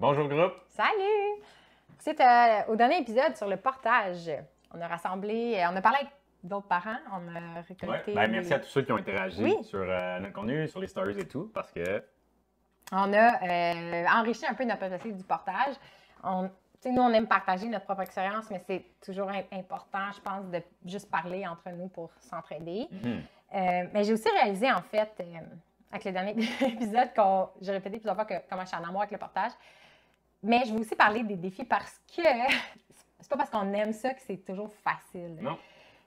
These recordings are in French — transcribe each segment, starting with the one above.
Bonjour groupe. Salut. C'est euh, au dernier épisode sur le portage. On a rassemblé, euh, on a parlé avec d'autres parents, on a récolté. Ben, merci à tous ceux qui ont interagi sur euh, notre contenu, sur les stories et tout, parce que. On a enrichi un peu notre passé du portage. On, nous, on aime partager notre propre expérience, mais c'est toujours important, je pense, de juste parler entre nous pour s'entraider. Mm-hmm. mais j'ai aussi réalisé, en fait, avec le dernier épisode, que j'ai répété plusieurs fois que, comment je suis en amour avec le portage, mais je veux aussi parler des défis parce que c'est pas parce qu'on aime ça que c'est toujours facile. Non.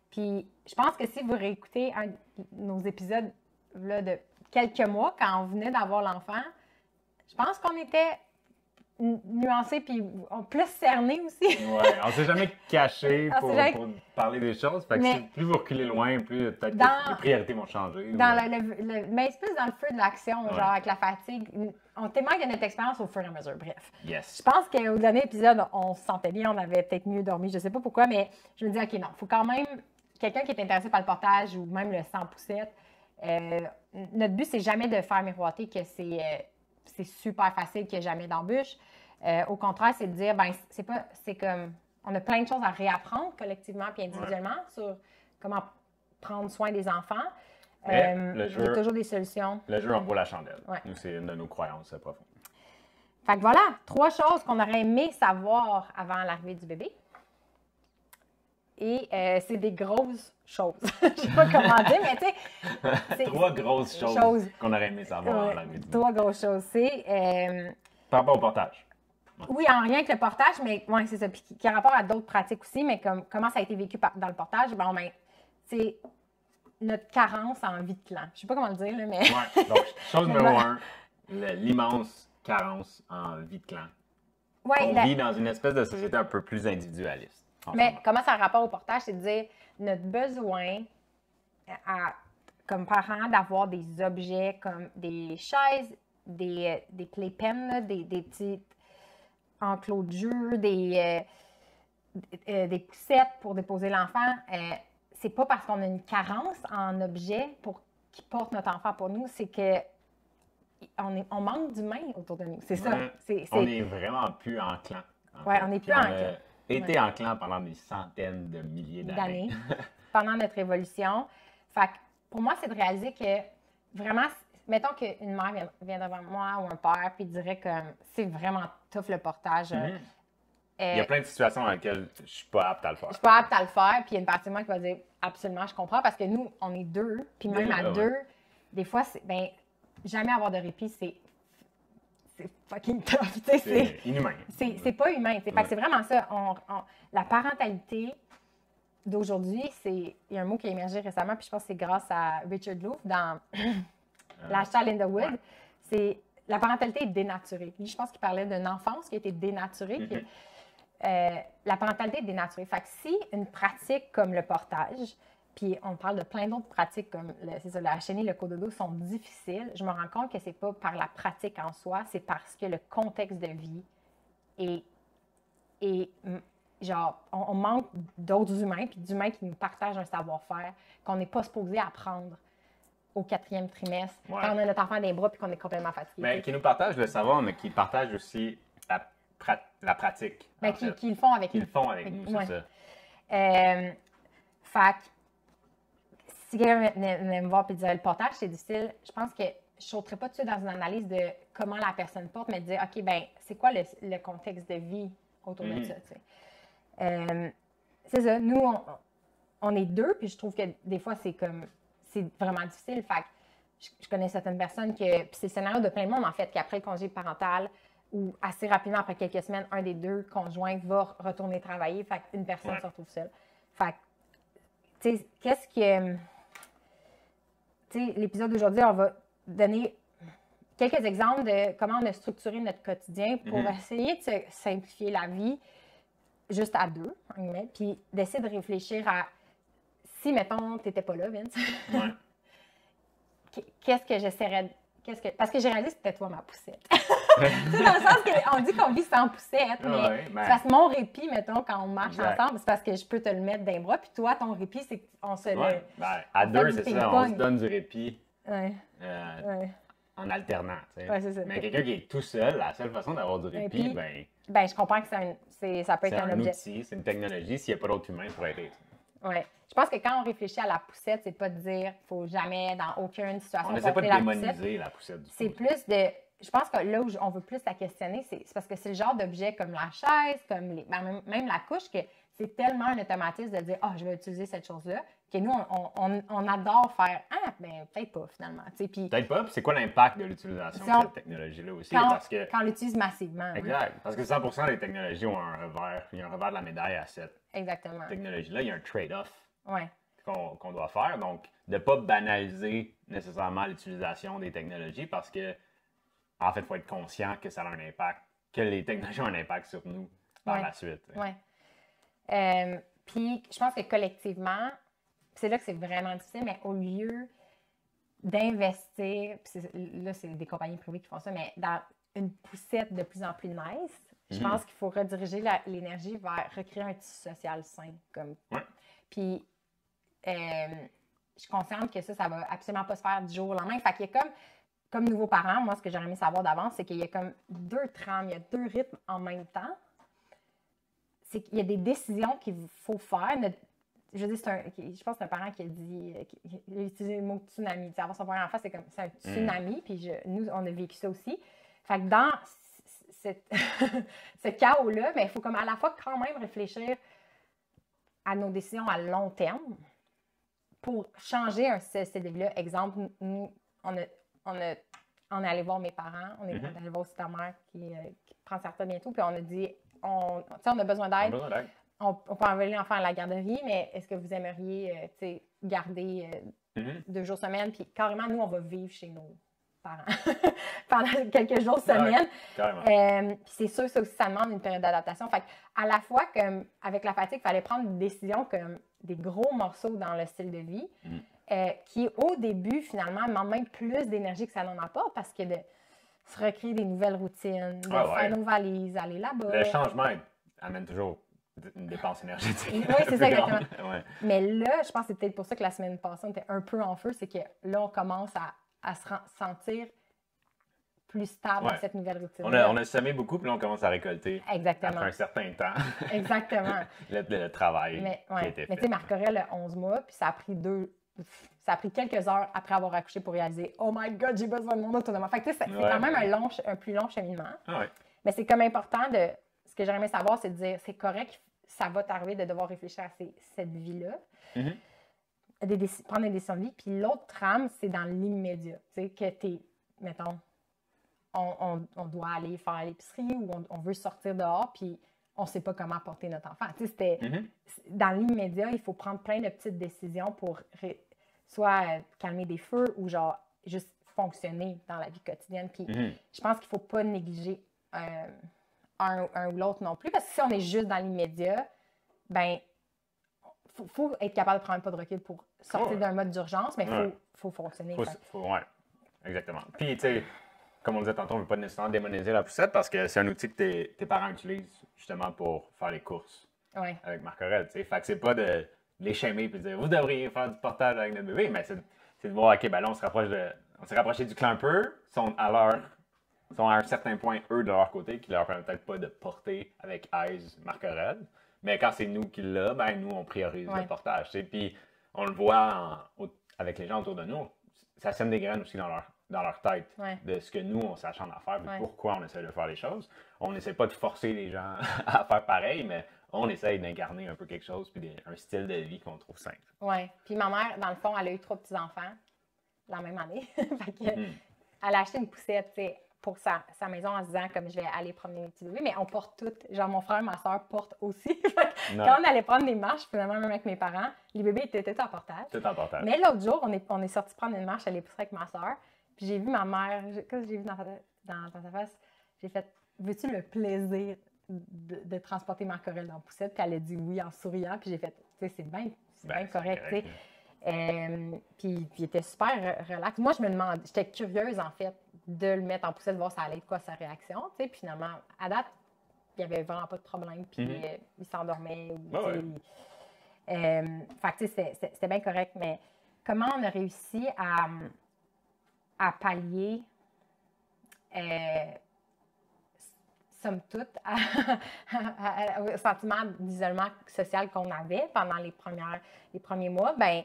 Puis je pense que si vous réécoutez nos épisodes là, de quelques mois, quand on venait d'avoir l'enfant, je pense qu'on était nuancé puis on plus cerné aussi. ouais, on s'est jamais caché ah, pour, parler des choses. plus vous reculez loin, plus peut-être les priorités vont changer. mais c'est plus dans le feu de l'action, genre avec la fatigue. On témoigne de notre expérience au fur et à mesure. Bref. Yes. Je pense qu'au dernier épisode, on se sentait bien, on avait peut-être mieux dormi, je sais pas pourquoi, mais je me dis, OK, non, faut quand même quelqu'un qui est intéressé par le portage ou même le 100 poussette. Euh, notre but, c'est jamais de faire miroiter que c'est. Euh, c'est super facile qu'il n'y ait jamais d'embûche. Euh, au contraire, c'est de dire, ben, c'est pas, c'est comme, on a plein de choses à réapprendre collectivement puis individuellement sur comment prendre soin des enfants. Euh, il y a toujours des solutions. Le jeu en vaut la chandelle. Nous, c'est une de nos croyances profondes. Fait que voilà, trois choses qu'on aurait aimé savoir avant l'arrivée du bébé. Et euh, c'est des grosses choses. Je ne sais pas comment dire, mais tu sais. trois grosses choses, qu'on aurait aimé savoir avant l'arrivée du bébé. Trois grosses choses. C'est. par rapport au portage. Oui, en rien que le portage, mais ouais, c'est ça. Puis qui, a rapport à d'autres pratiques aussi, mais comme, comment ça a été vécu dans le portage? Bon, ben, c'est notre carence en vie de clan. Je sais pas comment le dire, mais. donc, chose numéro un, l'immense carence en vie de clan. Ouais, On vit dans une espèce de société un peu plus individualiste. Mais comment ça a rapport au portage? C'est de dire notre besoin à, comme parents d'avoir des objets comme des chaises, des, euh, des playpens, des, des, petits enclos de jeu, des, euh, euh, des poussettes pour déposer l'enfant, euh, c'est pas parce qu'on a une carence en objet pour qui porte notre enfant pour nous, c'est que on, est, on manque d'humains autour de nous. C'est ça. On est vraiment plus en clan. on est plus en clan. Été en clan pendant des centaines de milliers d'années. pendant notre évolution. Fait que pour moi, c'est de réaliser que vraiment, mettons qu'une mère vient, devant moi ou un père, puis dirait que c'est vraiment tough le portage. Euh, mhm. il y a plein de situations dans lesquelles je suis pas apte à le faire. Je suis pas apte à le faire, puis il y a une partie de moi qui va dire absolument, je comprends, parce que nous, on est deux, puis même à deux, des fois, c'est, ben, jamais avoir de répit, c'est c'est fucking tough. C'est inhumain. C'est pas humain. C'est vraiment ça. la parentalité d'aujourd'hui, c'est. Il y a un mot qui a émergé récemment, puis je pense que c'est grâce à Richard Louf dans Euh, l'achat Linda Wood, c'est la parentalité est dénaturée. je pense qu'il parlait d'une enfance qui a été dénaturée. Mm-hmm. Euh, la parentalité est dénaturée. Fait que si une pratique comme le portage, puis on parle de plein d'autres pratiques comme le, la chenille, le cododo sont difficiles, je me rends compte que c'est pas par la pratique en soi, c'est parce que le contexte de vie est, et genre, on, on manque d'autres humains, puis d'humains qui nous partagent un savoir-faire qu'on n'est pas supposé apprendre au quatrième trimestre, quand on a notre enfant dans les bras et qu'on est complètement fatigué. Mais ben, qui nous partage le savoir, mais qui partage aussi la, pratique. Mais ben, qui, le font avec qui nous. le font avec, nous, c'est ça. Euh, fac, si quelqu'un venait me voir et disait le portage, c'est difficile, je pense que je sauterais pas dessus dans une analyse de comment la personne porte, mais de dire, OK, ben c'est quoi le, contexte de vie autour de mm-hmm. ça, euh, c'est ça, nous, on, on est deux, puis je trouve que des fois, c'est comme c'est vraiment difficile. Fait que je, connais certaines personnes que. c'est le scénario de plein de monde, en fait, qu'après le congé parental, ou assez rapidement, après quelques semaines, un des deux conjoints va retourner travailler. Fait qu'une personne se retrouve seule. Fait qu'est-ce que. Tu l'épisode d'aujourd'hui, on va donner quelques exemples de comment on a structuré notre quotidien pour mhm. essayer de simplifier la vie juste à deux, puis d'essayer de réfléchir à si, mettons, tu n'étais pas là, Vince, ouais. qu'est-ce que j'essaierais quest que... Parce que j'ai réalisé que c'était toi ma poussette. c'est dans le sens qu'on dit qu'on vit sans poussette, ah mais ça ben. parce mon répit, mettons, quand on marche ensemble, c'est parce que je peux te le mettre d'un bras, puis toi, ton répit, c'est qu'on se ouais. Ben, à deux, c'est ça, on se donne du répit euh, en alternant. Ça. Mais quelqu'un qui est tout seul, la seule façon d'avoir du répit, bien... ben... Ben, je comprends que un... ça peut être un, objet. C'est outil, c'est une technologie, s'il n'y a pas d'autres humains pourrait être... Oui. Je pense que quand on réfléchit à la poussette, c'est pas de dire faut jamais, dans aucune situation, on pas de la démoniser la poussette. C'est plus de. Je pense que là où on veut plus la questionner, c'est parce que c'est le genre d'objet comme la chaise, comme les, ben, même la couche, que c'est tellement un automatisme de dire Ah, je vais utiliser cette chose-là, que nous, on, adore faire Ah, ben peut-être pas finalement. Peut-être pas, c'est quoi l'impact de l'utilisation de cette technologie-là aussi Quand, parce que... quand on l'utilise massivement. Hein. Exact, parce que 100 des technologies ont un revers, il y a un revers de la médaille à cette technologie-là, il y a un trade-off qu'on doit faire. Donc, de ne pas banaliser nécessairement l'utilisation des technologies parce que, en fait, il faut être conscient que ça a un impact, que les technologies ont un impact sur nous par la suite. Oui. Euh, puis, je pense que collectivement, c'est là que c'est vraiment difficile, mais au lieu d'investir, là, c'est des compagnies privées qui font ça, mais dans une poussette de plus en plus de nice, je mhm. pense qu'il faut rediriger l'énergie vers recréer un tissu social sain. Comme... Ouais. Puis euh, je suis que ça, ça va absolument pas se faire du jour au lendemain. Fait qu'il y a comme, comme nouveaux parents moi, ce que j'aurais aimé savoir d'avance, c'est qu'il y a comme deux trames, il y a deux rythmes en même temps. C'est qu'il y a des décisions qu'il faut faire. Je dis, je pense que c'est un parent qui a dit, qui a utilisé le mot tsunami. avoir son premier enfant, c'est comme, c'est un mm. tsunami. Puis nous, on a vécu ça aussi. Fait que dans ce chaos-là, mais ben, il faut comme à la fois quand même réfléchir à nos décisions à long terme pour changer un CCDB-là, exemple, nous, on, a, on, on est allé voir mes parents, on est mhm. allé voir aussi mère euh, qui, prend sa bientôt, puis on a dit, on, on a besoin d'aide. On, on, peut envoyer l'enfant à la garderie, mais est-ce que vous aimeriez euh, garder euh, mhm. deux jours semaine? Puis carrément, nous, on va vivre chez nos parents pendant quelques jours ah semaine. puis c'est sûr, ça ça demande une période d'adaptation. Fait à la fois, comme, avec la fatigue, il fallait prendre des décisions comme des gros morceaux dans le style de vie, mm. euh, qui au début, finalement, m'en même plus d'énergie que ça n'en apporte parce que de se recréer des nouvelles routines, de ah faire nos valises, aller là-bas. Le changement amène toujours une dépense énergétique. oui, c'est ça, exactement. Mais là, je pense que c'est peut-être pour ça que la semaine passée, on était un peu en feu, c'est que là, on commence à, à se sentir plus stable cette nouvelle routine. On a, semé beaucoup, puis là, on commence à récolter. Exactement. Après un certain temps. Exactement. le, travail Mais, Mais tu sais, Marc 11 mois, puis ça a pris deux... Ça a pris quelques heures après avoir accouché pour réaliser « Oh my God, j'ai besoin de mon autonomie. » Fait c'est quand même un, long, un plus long cheminement. Ah Mais c'est comme important de... Ce que j'aimerais savoir, c'est de dire « C'est correct, ça va t'arriver de devoir réfléchir à cette vie-là. Mm-hmm. prendre des décisions de vie. Puis l'autre trame, c'est dans l'immédiat. Tu sais, que t'es, mettons, on, doit aller faire l'épicerie ou on, veut sortir dehors, puis on ne sait pas comment porter notre enfant. Mm-hmm. Dans l'immédiat, il faut prendre plein de petites décisions pour soit euh, calmer des feux ou genre juste fonctionner dans la vie quotidienne. Mm-hmm. je pense qu'il ne faut pas négliger euh, un, ou l'autre non plus, parce que si on est juste dans l'immédiat, ben faut, être capable de prendre un pas de recul pour sortir d'un mode d'urgence, mais il faut, fonctionner. Exactement. Puis, tu sais, comme on disait tantôt, on ne veut pas nécessairement démoniser la poussette parce que c'est un outil que tes, parents utilisent justement pour faire les courses avec marc Aurel. Fait que c'est pas de les chimer et de dire vous devriez faire du portage avec le bébé, mais c'est de voir, OK, ben là, on se rapproche de. On s'est rapproché du clan un peu, sont à sont à un certain point, eux, de leur côté, qui leur permettent peut-être pas de porter avec Aise marc Mais quand c'est nous qui l'a, ben nous, on priorise le portage. Puis on le voit avec les gens autour de nous, ça sème des graines aussi dans leur dans leur tête de ce que nous, on sache en faire, pourquoi on essaie de faire les choses. On n'essaie pas de forcer les gens à faire pareil, mais on essaie d'incarner un peu quelque chose, puis un style de vie qu'on trouve simple. Oui. Puis ma mère, dans le fond, elle a eu trois petits-enfants la même année. Mm-hmm. Elle a acheté une poussette pour sa, sa, maison en se disant, comme je vais aller promener mes petits bébés, mais on porte toutes. Genre, mon frère, ma soeur portent aussi. Quand on allait prendre des marches, finalement, même avec mes parents, les bébés étaient tous en portage. Tout en portage. Mais l'autre jour, on est, on est sorti prendre une marche est l'épicerie avec ma soeur. Puis j'ai vu ma mère, quand j'ai vu dans, dans, sa face, j'ai fait Veux-tu le plaisir de, transporter ma corelle dans la poussette Puis elle a dit oui en souriant. Puis j'ai fait Tu sais, c'est bien, ben, correct. tu sais. Euh, puis, il était super relax. Moi, je me demandais, j'étais curieuse en fait de le mettre en poussette, voir ça allait quoi sa réaction. Puis finalement, à date, il n'y avait vraiment pas de problème. Puis mhm. euh, il s'endormait. Oui, ah tu euh, fait que c'était bien correct. Mais comment on a réussi à à pallier, euh, somme toute, au sentiment d'isolement social qu'on avait pendant les, premières, les premiers mois, ben,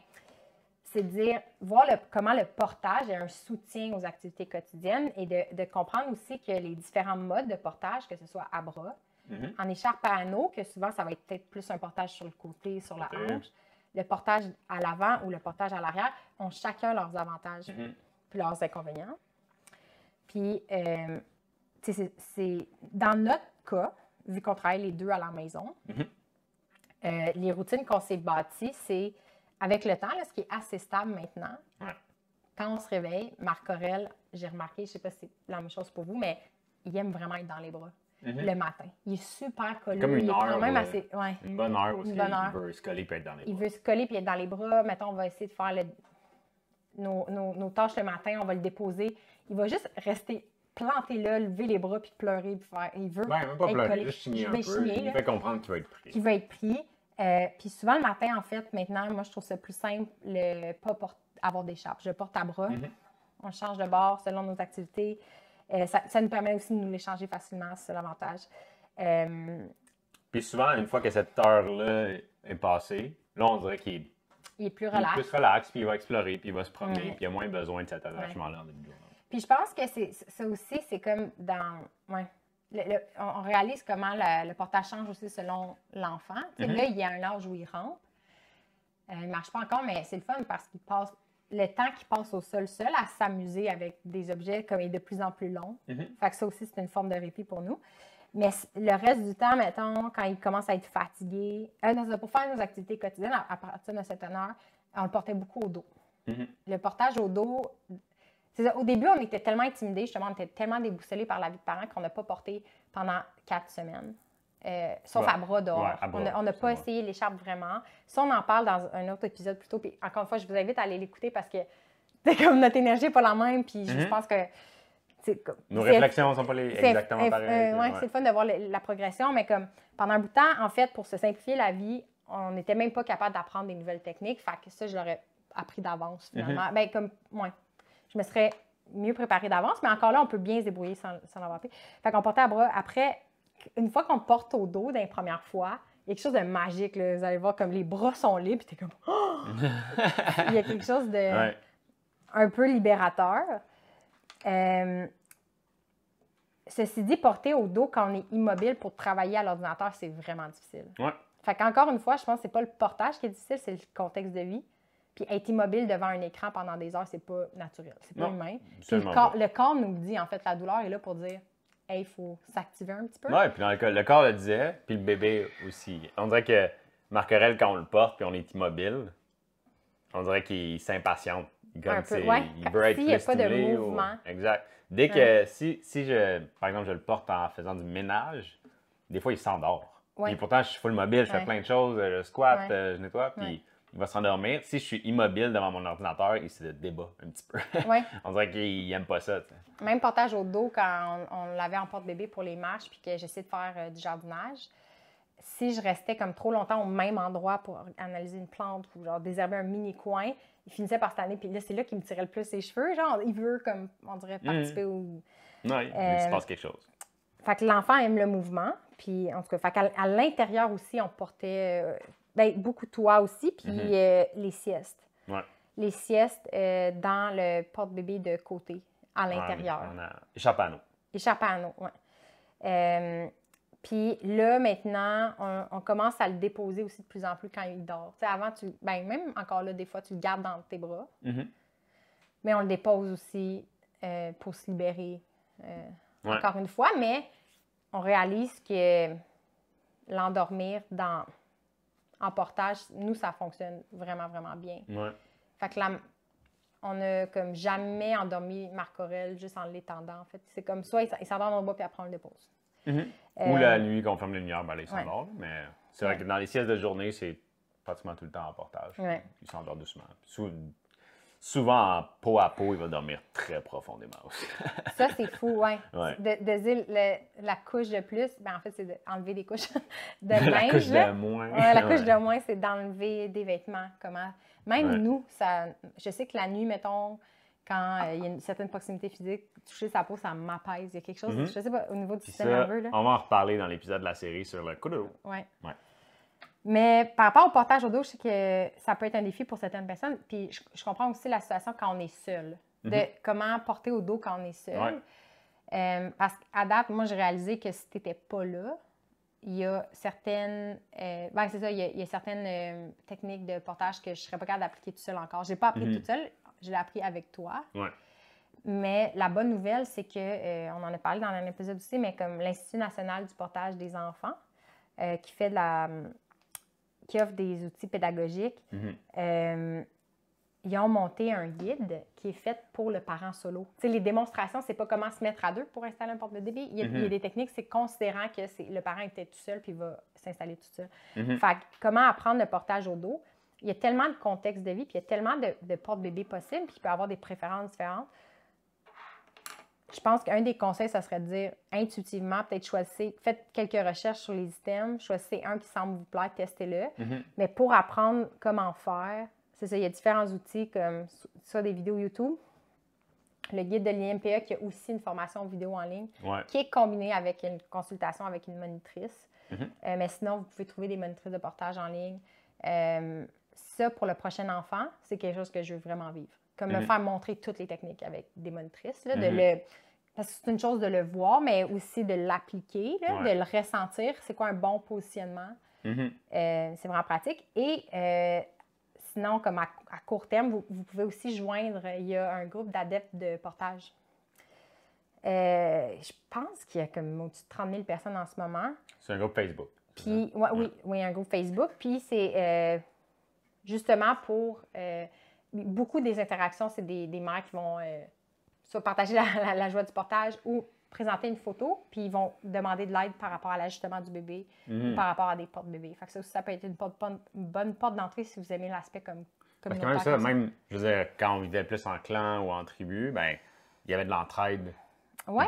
c'est de dire, voir comment le portage est un soutien aux activités quotidiennes et de, comprendre aussi que les différents modes de portage, que ce soit à bras, mm-hmm. en écharpe à anneaux, que souvent ça va être peut-être plus un portage sur le côté, sur la hanche, le portage à l'avant ou le portage à l'arrière, ont chacun leurs avantages. Mm-hmm puis leurs inconvénients. Puis, euh, c'est dans notre cas, vu qu'on travaille les deux à la maison, mhm. euh, les routines qu'on s'est bâties, c'est avec le temps, ce qui est assez stable maintenant. Quand on se réveille, Marc Aurel, j'ai remarqué, je ne sais pas si c'est la même chose pour vous, mais il aime vraiment être dans les bras. Mhm. Le matin. Il est super collé. Comme une il heure. Quand même assez... ouais. Une bonne heure aussi. Il veut se coller puis être dans les bras. Il veut se coller puis être dans les bras. Mettons, on va essayer de faire le nos, tâches le matin, on va le déposer. Il va juste rester planté là, lever les bras, puis pleurer, puis Il veut. même pas pleurer, signer un peu. il fait comprendre qu'il va être pris. Qu'il va être pris. Euh, puis souvent le matin, en fait, maintenant, moi, je trouve ça plus simple, le, pas avoir des charges. Je porte à bras. Mhm. On change de bord selon nos activités. Euh, ça, nous permet aussi de nous les facilement, c'est l'avantage. Euh, puis souvent, une fois que cette heure-là est passée, là, on dirait qu'il est il est plus relax. Il plus relax, puis il va explorer, puis il va se promener, puis il a moins besoin de cet attachement-là en début journée. Puis je pense que c'est ça aussi, c'est comme dans. Ouais. on réalise comment le, le, portage change aussi selon l'enfant. Mhm. Là, il y a un âge où il rentre, euh, il ne marche pas encore, mais c'est le fun parce qu'il passe le temps qu'il passe au sol seul à s'amuser avec des objets comme est de plus en plus long. Mhm. Fait que ça aussi, c'est une forme de répit pour nous. Mais le reste du temps, mettons, quand il commence à être fatigué, euh, pour faire nos activités quotidiennes à partir de cette heure, on le portait beaucoup au dos. Mm-hmm. Le portage au dos, au début, on était tellement intimidés, justement, on était tellement déboussolés par la vie de parents qu'on n'a pas porté pendant quatre semaines. Euh, sauf à bras d'or. on n'a pas essayé l'écharpe vraiment. Ça, on en parle dans un autre épisode plus tôt. Puis encore une fois, je vous invite à aller l'écouter parce que comme notre énergie n'est pas la même. Puis je mm-hmm. pense que nos réflexions ne sont pas exactement pareilles. Euh, ouais, C'est fun de voir la progression, mais comme pendant un bout de temps, en fait, pour se simplifier la vie, on n'était même pas capable d'apprendre des nouvelles techniques. Fait que ça, je l'aurais appris d'avance, mhm. finalement. Ben, comme, moi je me serais mieux préparée d'avance, mais encore là, on peut bien se débrouiller sans, sans l'avoir Fait qu'on portait à bras. Après, une fois qu'on porte au dos d'une première fois, il y a quelque chose de magique. Vous allez voir, comme les bras sont libres, puis t'es comme. Oh! il y a quelque chose de. un peu libérateur. Euh, Ceci dit, porter au dos quand on est immobile pour travailler à l'ordinateur, c'est vraiment difficile. Ouais. Fait qu'encore une fois, je pense que c'est pas le portage qui est difficile, c'est le contexte de vie. Puis être immobile devant un écran pendant des heures, c'est pas naturel, c'est pas humain. le corps, nous dit, en fait, la douleur est là pour dire il faut s'activer un petit peu. Oui, puis le, corps le disait, puis le bébé aussi. On dirait que Marquerelle quand on le porte, puis on est immobile, on dirait qu'il s'impatiente un peu, ouais, il a pas de mouvement. Exact. Dès que, si, si je, par exemple, je le porte en faisant du ménage, des fois, il s'endort. Et pourtant, je suis full mobile, je fais plein de choses, euh, je squatte, euh, je nettoie, puis il va s'endormir. Si je suis immobile devant mon ordinateur, il se débat un petit peu. on dirait qu'il n'aime pas ça. Même portage au dos quand on, l'avait en porte-bébé pour les marches, puis que j'essaie de faire euh, du jardinage si je restais comme trop longtemps au même endroit pour analyser une plante ou genre désherber un mini coin, il finissait par année Puis là, c'est là qu'il me tirait le plus ses cheveux. Genre, il veut, comme on dirait, mm. participer ou. il euh, se passe quelque chose. Fait que l'enfant aime le mouvement. Puis en tout cas, fait qu'à, l'intérieur aussi, on portait euh, ben, beaucoup de toit aussi, puis mm-hmm. euh, les siestes. Ouais. Les siestes dans le porte-bébé de côté, à l'intérieur. échappé à nous. Échappé à nous, oui. Puis là, maintenant, on, commence à le déposer aussi de plus en plus quand il dort. sais, avant, tu, ben, même encore là, des fois, tu le gardes dans tes bras. Mm-hmm. Mais on le dépose aussi euh, pour se libérer, euh, encore une fois. Mais on réalise que l'endormir dans en portage, nous, ça fonctionne vraiment, vraiment bien. Fait que là, on n'a comme jamais endormi Marc Aurel juste en l'étendant. En fait, c'est comme ça, il s'endort dans le bois, puis après, on le dépose. Mm-hmm. Ou euh, la nuit, quand on ferme les lumières, ben, là, ils Mais c'est vrai que dans les siestes de journée, c'est pratiquement tout le temps en portage. Il s'endort doucement. souvent, en peau à peau, il va dormir très profondément aussi. ça, c'est fou, Ouais. De, la couche de plus, ben, en fait, c'est d'enlever des couches de linge. la couche de moins. la couche de moins, c'est d'enlever des vêtements. Comment... Même nous, ça, je sais que la nuit, mettons, quand euh, il y a une certaine proximité physique, toucher sa peau, ça m'apaise. Il y a quelque chose, mm-hmm. sais pas, au niveau du système nerveux. Là. On va en reparler dans l'épisode de la série sur le coup de Mais par rapport au portage au dos, je sais que ça peut être un défi pour certaines personnes. Puis je, comprends aussi la situation quand on est seul, de mm-hmm. comment porter au dos quand on est seul. Euh, parce qu'à date, moi, j'ai réalisé que si tu n'étais pas là, il y a certaines. Euh, ben, ça, il y a, certaines techniques de portage que je ne serais pas capable d'appliquer tout seul encore. Je n'ai pas appris mm-hmm. tout seul je l'ai appris avec toi. Mais la bonne nouvelle, c'est que, euh, on en a parlé dans un épisode aussi, mais comme l'Institut national du portage des enfants, euh, qui fait la. qui offre des outils pédagogiques, mhm. euh, ils ont monté un guide qui est fait pour le parent solo. les démonstrations, c'est pas comment se mettre à deux pour installer un porte-bébé. Il, y a mhm. des techniques, c'est considérant que le parent était tout seul puis il va s'installer tout seul. Mhm. comment apprendre le portage au dos, il y a tellement de contextes de vie, puis il y a tellement de, portes porte-bébés possibles, puis il peut avoir des préférences différentes. Je pense qu'un des conseils, ça serait de dire intuitivement, peut-être choisissez, faites quelques recherches sur les items, choisissez un qui semble vous plaire, testez-le. Mhm. Mais pour apprendre comment faire, c'est ça, il y a différents outils comme ça, des vidéos YouTube, le guide de l'IMPA, qui a aussi une formation vidéo en ligne, qui est combinée avec une consultation avec une monitrice. Mhm. Euh, mais sinon, vous pouvez trouver des monitrices de portage en ligne. Euh, ça, pour le prochain enfant, c'est quelque chose que je veux vraiment vivre. Comme me mhm. faire montrer toutes les techniques avec des monitrices, de mhm. le... Parce que c'est une chose de le voir, mais aussi de l'appliquer, de le ressentir. C'est quoi un bon positionnement? Mhm. Euh, c'est vraiment pratique. Et euh, sinon, comme à, court terme, vous, pouvez aussi joindre, il y a un groupe d'adeptes de portage. Euh, je pense qu'il y a comme au-dessus de 30 000 personnes en ce moment. C'est un groupe Facebook. Puis, oui, oui, un groupe Facebook. Puis c'est justement pour euh, beaucoup des interactions, c'est des, des, mères qui vont euh, soit partager la, joie du portage ou présenter une photo, puis ils vont demander de l'aide par rapport à l'ajustement du bébé ou mhm. par rapport à des portes bébés. Fait ça ça peut être une, bonne porte d'entrée si vous aimez l'aspect comme parce que même ça, même, je veux dire, quand on vivait plus en clan ou en tribu, ben, il y avait de l'entraide.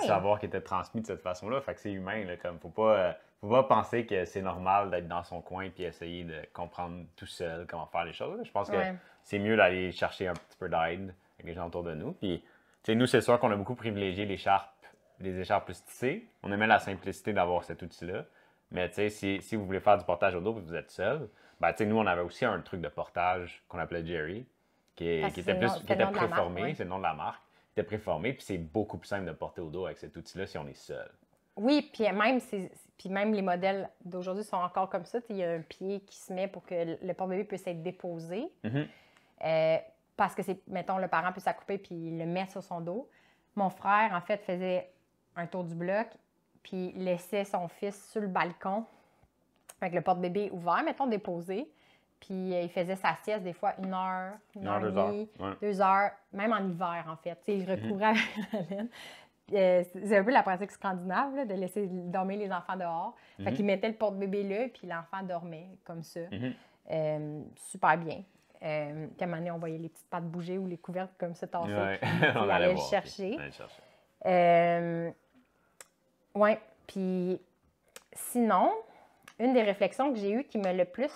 savoir qui était transmis de cette façon-là. Fait que c'est humain, là, comme, faut pas. Euh, faut pas penser que c'est normal d'être dans son coin puis essayer de comprendre tout seul comment faire les choses. Je pense que c'est mieux d'aller chercher un petit peu d'aide avec les gens autour de nous. Puis, nous, c'est sûr qu'on a beaucoup privilégié l'écharpe, les écharpes plus tissées. On aimait la simplicité d'avoir cet outil-là. Mais, si, si, vous voulez faire du portage au dos et que vous êtes seul, ben, nous, on avait aussi un truc de portage qu'on appelait Jerry, qui, était, plus, qui était préformé, c'est le nom de la marque, qui était préformé, puis c'est beaucoup plus simple de porter au dos avec cet outil-là si on est seul. Oui, puis même, c'est puis même les modèles d'aujourd'hui sont encore comme ça. Il y a un pied qui se met pour que le porte-bébé puisse être déposé. Mm-hmm. Euh, parce que c'est, mettons, le parent peut s'accouper puis le met sur son dos. Mon frère, en fait, faisait un tour du bloc puis laissait son fils sur le balcon avec le porte-bébé ouvert, mettons, déposé. Puis euh, il faisait sa sieste des fois une heure, une, heure, deux, demie, heures. deux heures, même en hiver en fait. il mm-hmm. recourait la laine. Euh, c'est un peu la pratique scandinave, de laisser dormir les enfants dehors. Fait mhm. qu'ils mettaient le porte-bébé là, puis l'enfant dormait comme ça. Mhm. Euh, super bien. Euh, on voyait les petites pattes bouger ou les couvertes comme ça tasser. on allait, le chercher. Euh, ouais. Puis sinon, une des réflexions que j'ai eues qui me le plus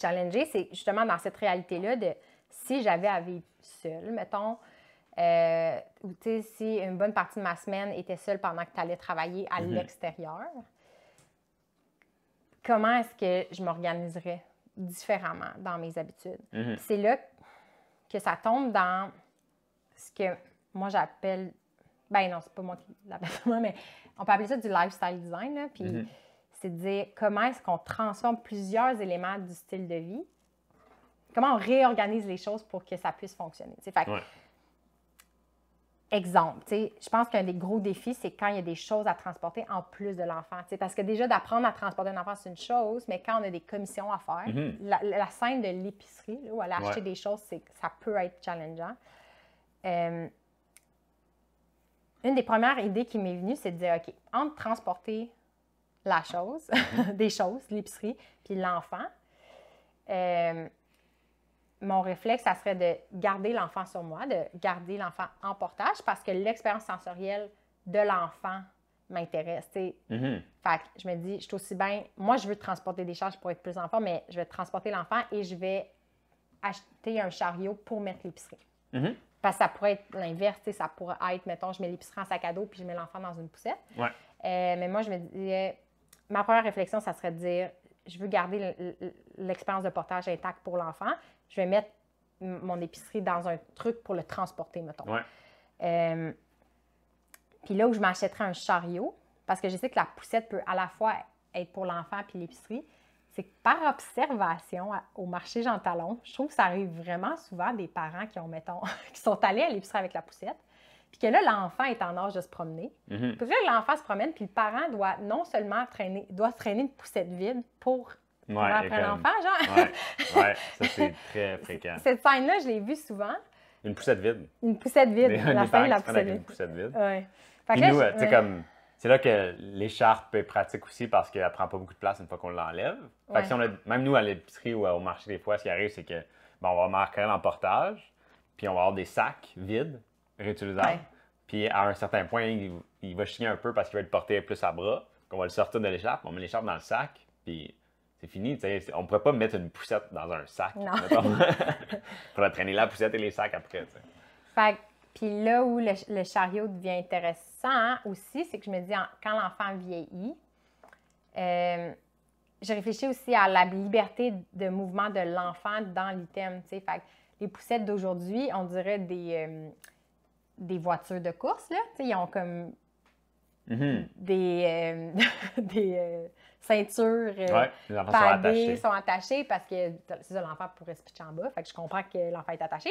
challengée, c'est justement dans cette réalité-là de si j'avais à vivre seule, mettons, euh, tu ou si une bonne partie de ma semaine était seule pendant que tu allais travailler à mhm. l'extérieur, comment est-ce que je m'organiserais différemment dans mes habitudes? Mhm. C'est là que ça tombe dans ce que moi j'appelle, ben non, c'est pas moi qui l'appelle moi, mais on peut appeler ça du lifestyle design, puis mhm. c'est de dire comment est-ce qu'on transforme plusieurs éléments du style de vie, comment on réorganise les choses pour que ça puisse fonctionner. Fait que, Exemple, je pense qu'un des gros défis, c'est quand il y a des choses à transporter en plus de l'enfant. Parce que déjà, d'apprendre à transporter un enfant, c'est une chose, mais quand on a des commissions à faire, mhm. la, scène de l'épicerie, où aller acheter des choses, ça peut être challengeant. Euh, une des premières idées qui m'est venue, c'est de dire, OK, entre transporter la chose, mhm. des choses, l'épicerie, puis l'enfant, euh, mon réflexe, ça serait de garder l'enfant sur moi, de garder l'enfant en portage parce que l'expérience sensorielle de l'enfant m'intéresse. Mm-hmm. Fait que je me dis, je suis aussi bien. Moi, je veux transporter des charges pour être plus enfant, mais je vais transporter l'enfant et je vais acheter un chariot pour mettre l'épicerie. Mm-hmm. Parce que ça pourrait être l'inverse. Ça pourrait être, mettons, je mets l'épicerie en sac à dos puis je mets l'enfant dans une poussette. Euh, mais moi, je me disais, ma première réflexion, ça serait de dire, je veux garder l'expérience de portage intacte pour l'enfant, je vais mettre mon épicerie dans un truc pour le transporter, mettons. Euh, puis là où je m'achèterai un chariot, parce que je sais que la poussette peut à la fois être pour l'enfant puis l'épicerie, c'est que par observation au marché Jean Talon, je trouve que ça arrive vraiment souvent des parents qui ont, qui sont allés à l'épicerie avec la poussette, puis que là, l'enfant est en âge de se promener. Mm-hmm. Puis l'enfant se promène, puis le parent doit non seulement traîner, doit traîner une poussette vide pour après ça c'est très fréquent. Cette scène-là, je l'ai vue souvent. Une poussette vide. Une poussette vide. la fin de la poussette vide. Une poussette vide. Puis nous, euh, comme, c'est là que l'écharpe est pratique aussi parce qu'elle prend pas beaucoup de place une fois qu'on l'enlève. Ouais. si on même nous à l'épicerie ou au marché des fois, ce qui arrive, c'est que bon, on va marquer l'emportage, puis on va avoir des sacs vides réutilisables. Puis à un certain point, il, va chier un peu parce qu'il va être porté plus à bras. Qu'on va le sortir de l'écharpe, on met l'écharpe dans le sac, puis fini. On ne pourrait pas mettre une poussette dans un sac. Non. pour traîner la poussette et les sacs après. puis là où le, chariot devient intéressant aussi, c'est que je me dis, quand l'enfant vieillit, euh, je réfléchis aussi à la liberté de mouvement de l'enfant dans l'item. Fait les poussettes d'aujourd'hui, on dirait des, euh, des voitures de course. Là, ils ont comme mm-hmm. des euh, ceinture euh, les sont, attachés. parce que c'est l'enfant pourrait se pitcher en bas. Fait que je comprends que l'enfant est attaché.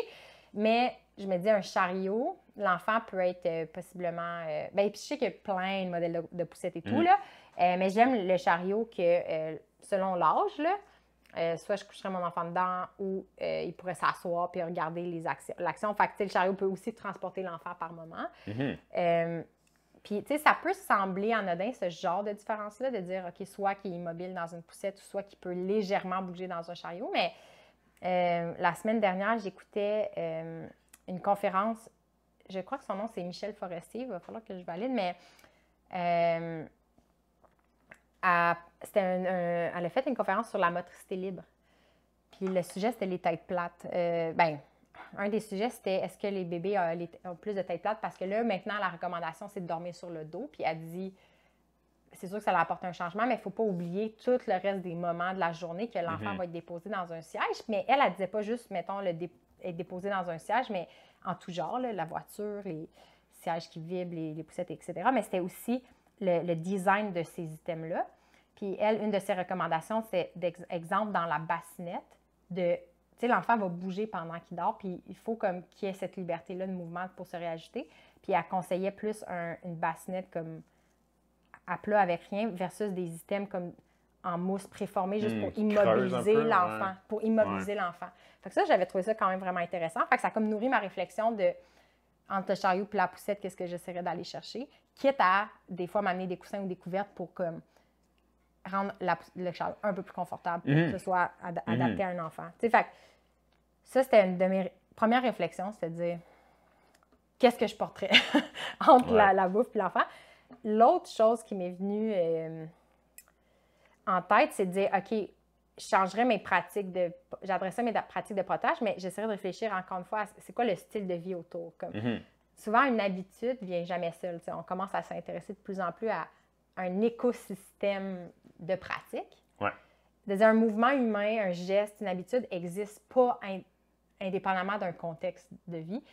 Mais je me dis, un chariot, l'enfant peut être euh, possiblement. Euh, ben, je sais qu'il y a plein de modèles de, poussettes et tout, mm. là. mais j'aime le chariot que, selon l'âge, là, soit je coucherai mon enfant dedans ou il pourrait s'asseoir puis regarder les actions, l'action. Fait le chariot peut aussi transporter l'enfant par moment. Mm-hmm. Puis, tu sais, ça peut sembler anodin, ce genre de différence-là, de dire, OK, soit qu'il est immobile dans une poussette, soit qu'il peut légèrement bouger dans un chariot. Mais euh, la semaine dernière, j'écoutais euh, une conférence, je crois que son nom, c'est Michel Forestier, il va falloir que je valide, mais euh, elle a fait une conférence sur la motricité libre. Puis le sujet, c'était les têtes plates. Euh, ben, un des sujets, c'était est-ce que les bébés ont, plus de tête plate? Parce que là, maintenant, la recommandation, c'est de dormir sur le dos. Puis elle dit, c'est sûr que ça leur apporte un changement, mais il ne faut pas oublier tout le reste des moments de la journée que l'enfant mhm. va être déposé dans un siège. Mais elle, elle ne disait pas juste, mettons, le déposé dans un siège, mais en tout genre, la voiture, les sièges qui vibrent, les, poussettes, etc. Mais c'était aussi le, design de ces items-là. Puis elle, une de ses recommandations, c'est d'exemple dans la bassinette de sais, l'enfant va bouger pendant qu'il dort, puis il faut comme qu'il y ait cette liberté-là de mouvement pour se réajuster. Puis elle conseillait plus un, une bassinette comme à plat avec rien versus des items comme en mousse préformée juste hmm, pour immobiliser l'enfant. Pour immobiliser l'enfant. Fait que ça, j'avais trouvé ça quand même vraiment intéressant. Fait que ça a comme nourrit ma réflexion de entre le chariot et la poussette, qu'est-ce que j'essaierais d'aller chercher, quitte à des fois m'amener des coussins ou des couvertes pour comme rendre le l'échelle un peu plus confortable pour mhm. que ce soit mhm. adapté à un enfant. ça, c'était une de mes premières réflexions, cest de dire qu'est-ce que je porterais entre la, bouffe et l'enfant. L'autre chose qui m'est venue euh, en tête, c'est de dire OK, je changerais mes pratiques de. J'adresserais mes pratiques de potage, mais j'essaierais de réfléchir encore une fois c'est quoi le style de vie autour. Comme, mhm. Souvent, une habitude ne vient jamais seule. On commence à s'intéresser de plus en plus à un écosystème de pratique. Ouais. un mouvement humain, un geste, une habitude n'existe pas indépendamment d'un contexte de vie.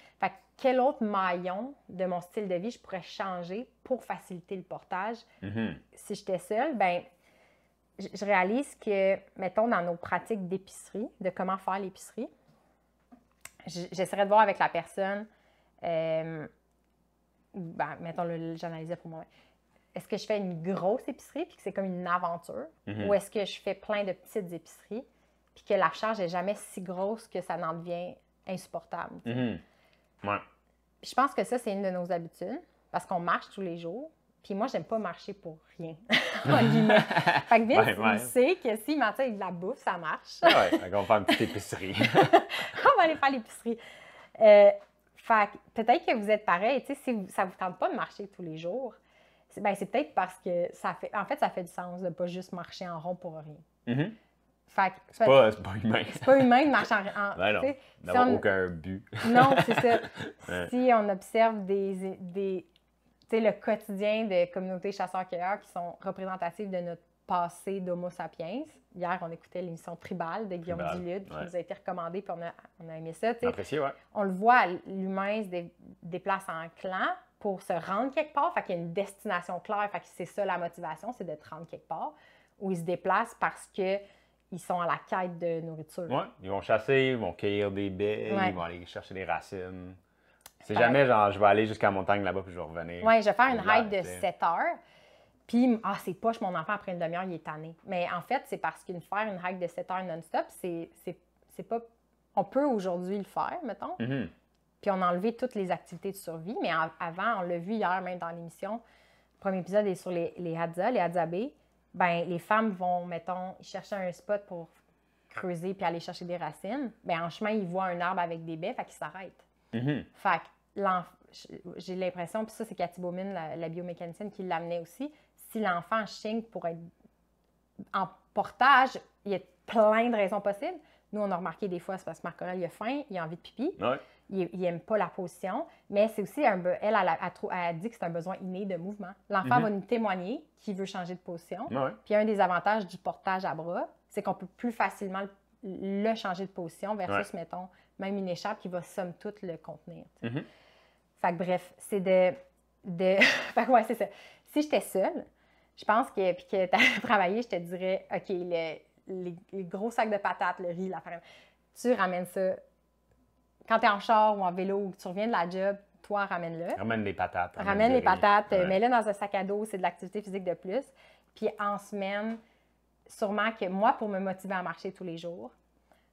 quel autre maillon de mon style de vie je pourrais changer pour faciliter le portage? Mm-hmm. Si j'étais seule, ben je réalise que, mettons, dans nos pratiques d'épicerie, de comment faire l'épicerie, j'essaierai de voir avec la personne, euh, ben, mettons, j'analysais pour moi, est-ce que je fais une grosse épicerie puis que c'est comme une aventure mhm. ou est-ce que je fais plein de petites épiceries puis que la charge n'est jamais si grosse que ça n'en devient insupportable. Mhm. Je pense que ça c'est une de nos habitudes parce qu'on marche tous les jours. Puis moi, j'aime pas marcher pour rien. Fait que si il que si matin il de la bouffe, ça marche. Ah ouais, on va faire une petite épicerie. on va aller faire l'épicerie. Euh, fait peut-être que vous êtes pareil, tu sais, si ça vous tente pas de marcher tous les jours, ben, c'est peut-être parce que ça fait. En fait, ça fait du sens de ne pas juste marcher en rond pour rien. Mm -hmm. c'est, pas, humain. C'est pas humain de marcher en. en ben d'avoir aucun but. non, c'est ça. Si on observe des, des le quotidien des communautés chasseurs-cueilleurs qui sont représentatives de notre passé d'Homo sapiens. Hier, on écoutait l'émission Tribal de Guillaume Tribal, qui nous a été recommandée, puis on a, on a aimé ça. Apprécié, ouais. On le voit, l'humain se déplace en clan, pour se rendre quelque part. Fait qu'il y a une destination claire. c'est ça la motivation, c'est de te rendre quelque part. Ou ils se déplacent parce que ils sont à la quête de nourriture. Oui, ils vont chasser, ils vont cueillir des baies, ils vont aller chercher des racines. C'est ben, jamais genre, je vais aller jusqu'à la montagne là-bas puis je vais revenir. Oui, je vais faire une hike de 7 heures. Puis, ah, c'est poche, mon enfant, après une demi-heure, il est tanné. Mais en fait, c'est parce qu'une faire une hike de 7 heures non-stop, c'est pas. On peut aujourd'hui le faire, mettons. Mm-hmm. Puis on a enlevé toutes les activités de survie, mais avant, on l'a vu hier même dans l'émission, le premier épisode est sur les, les Hadza, les Ben, les femmes vont, mettons, chercher un spot pour creuser puis aller chercher des racines. Bien, en chemin, ils voient un arbre avec des baies, fait qu'ils s'arrêtent. Mm-hmm. Fait que j'ai l'impression, puis ça, c'est Cathy Bowman, la, biomécanicienne, qui l'amenait aussi. Si l'enfant chigne pour être en portage, il y a plein de raisons possibles. Nous, on a remarqué des fois, c'est parce que marc il a faim, il a envie de pipi il n'aime pas la position, mais c'est aussi un. Elle, elle, a, dit que c'est un besoin inné de mouvement. L'enfant mhm. va nous témoigner qu'il veut changer de position. Puis un des avantages du portage à bras, c'est qu'on peut plus facilement le, changer de position versus, mettons, même une écharpe qui va somme toute le contenir. Mhm. Fait que bref, c'est de. de... ouais, c'est ça. Si j'étais seule, je pense que, puis que tu as travaillé, je te dirais, OK, les, les, gros sacs de patates, le riz, la farine, tu ramènes ça quand tu es en char ou en vélo ou que tu reviens de la job, toi, ramène-le. Ramène les patates. Ramène, les patates, mets-le dans un sac à dos, c'est de l'activité physique de plus. Puis en semaine, sûrement que moi, pour me motiver à marcher tous les jours,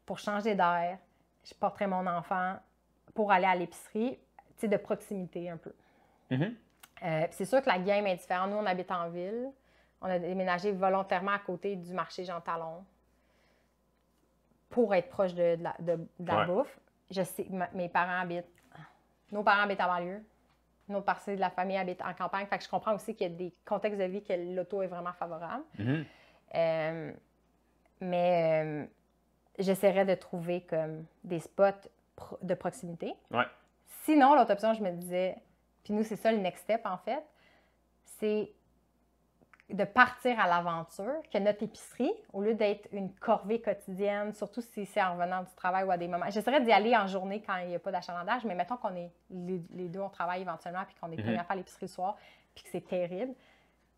pour changer d'air, je porterai mon enfant pour aller à l'épicerie, tu sais, de proximité un peu. Mm-hmm. Euh, c'est sûr que la game est différente. Nous, on habite en ville. On a déménagé volontairement à côté du marché Jean Talon pour être proche de, la, bouffe je sais, mes parents habitent, nos parents habitent en banlieue, nos parties de la famille habite en campagne. Fait que je comprends aussi qu'il y a des contextes de vie que l'auto est vraiment favorable. Mhm. Euh, mais euh, j'essaierais de trouver comme des spots de proximité. Ouais. Sinon, l'autre option, je me disais, puis nous, c'est ça le next step en fait, c'est de partir à l'aventure, que notre épicerie, au lieu d'être une corvée quotidienne, surtout si c'est en revenant du travail ou à des moments, j'essaierais d'y aller en journée quand il n'y a pas d'achalandage, mais mettons qu'on est les, deux, on travaille éventuellement, puis qu'on est mm à faire l'épicerie le soir, puis que c'est terrible,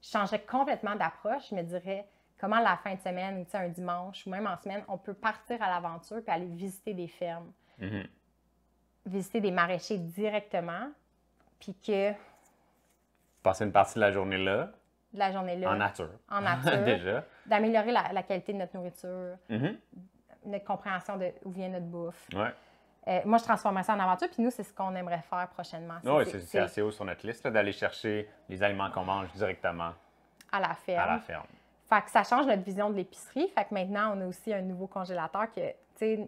je changerais complètement d'approche, je me dirais comment la fin de semaine, ou un dimanche, ou même en semaine, on peut partir à l'aventure, puis aller visiter des fermes, mhm. visiter des maraîchers directement, puis que... Passer une partie de la journée là de la journée-là. En nature. En nature. Déjà. D'améliorer la, qualité de notre nourriture, mm-hmm. notre compréhension de où vient notre bouffe. Euh, moi, je transforme ça en aventure, puis nous, c'est ce qu'on aimerait faire prochainement. Oui, c'est assez haut sur notre liste, d'aller chercher les aliments qu'on mange directement à la ferme. À la ferme. Fait que ça change notre vision de l'épicerie. Fait que maintenant, on a aussi un nouveau congélateur que, il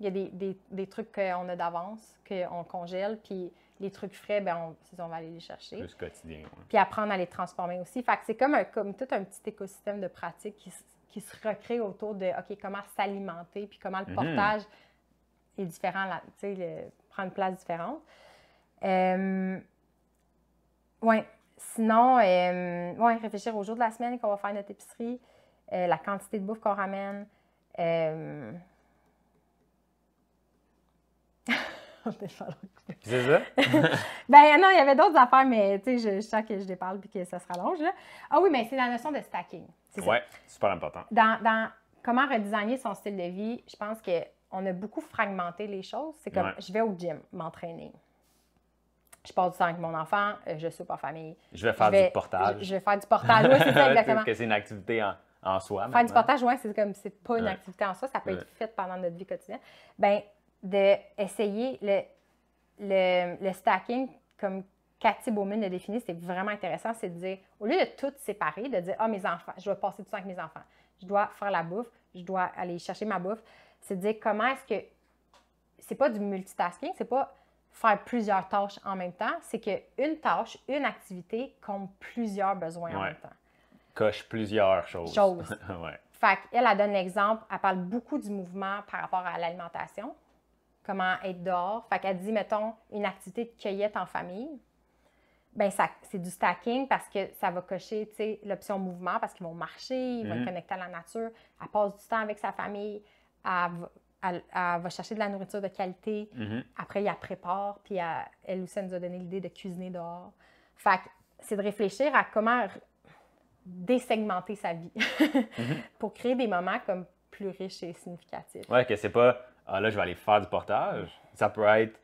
y a des, des trucs qu'on a d'avance, qu'on congèle, puis les trucs frais, ben on, on va aller les chercher. Plus quotidien. Puis apprendre à les transformer aussi. Fait que c'est comme, comme tout un petit écosystème de pratiques qui, se recrée autour de OK, comment s'alimenter, puis comment le mhm. portage est différent, là, prend une place différente. Euh, Sinon, euh, réfléchir au jour de la semaine qu'on va faire notre épicerie, euh, la quantité de bouffe qu'on ramène. C'est ça? ben non, il y avait d'autres affaires, mais tu sais, je, sens que je parle puis que ça se rallonge. Ah oui, mais c'est la notion de stacking. Oui, super important. Dans, comment redesigner son style de vie, je pense qu'on a beaucoup fragmenté les choses. C'est comme, je vais au gym m'entraîner. Je passe du temps avec mon enfant, euh, je soupe en famille. Je vais faire du portage. Je, vais faire du portage, oui, c'est ça, que c'est une activité en, soi. Faire du portage, oui, c'est comme, c'est pas une activité en soi, ça peut être fait pendant notre vie quotidienne. Ben, d'essayer le, le, le, stacking comme Cathy Bowman l'a défini, c'est vraiment intéressant, c'est de dire, au lieu de tout séparer, de dire, ah, mes enfants, je dois passer du temps avec mes enfants, je dois faire la bouffe, je dois aller chercher ma bouffe, c'est de dire comment est-ce que, c'est pas du multitasking, c'est pas faire plusieurs tâches en même temps, c'est qu'une tâche, une activité compte plusieurs besoins en même temps. Coche plusieurs choses. Choses. ouais. Fait qu'elle, elle donne l'exemple, elle parle beaucoup du mouvement par rapport à l'alimentation, comment être dehors. Fait qu'elle dit, mettons, une activité de cueillette en famille. Ben, ça, c'est du stacking parce que ça va cocher, l'option mouvement parce qu'ils vont marcher, ils vont être mhm. connectés à la nature. Elle passe du temps avec sa famille. Elle, va chercher de la nourriture de qualité. Mhm. Après, il la prépare. Puis elle, aussi, nous a donné l'idée de cuisiner dehors. Fait c'est de réfléchir à comment désegmenter sa vie mhm. pour créer des moments comme plus riches et significatifs. Ouais, que c'est pas ah là, je vais aller faire du portage. Ça peut être,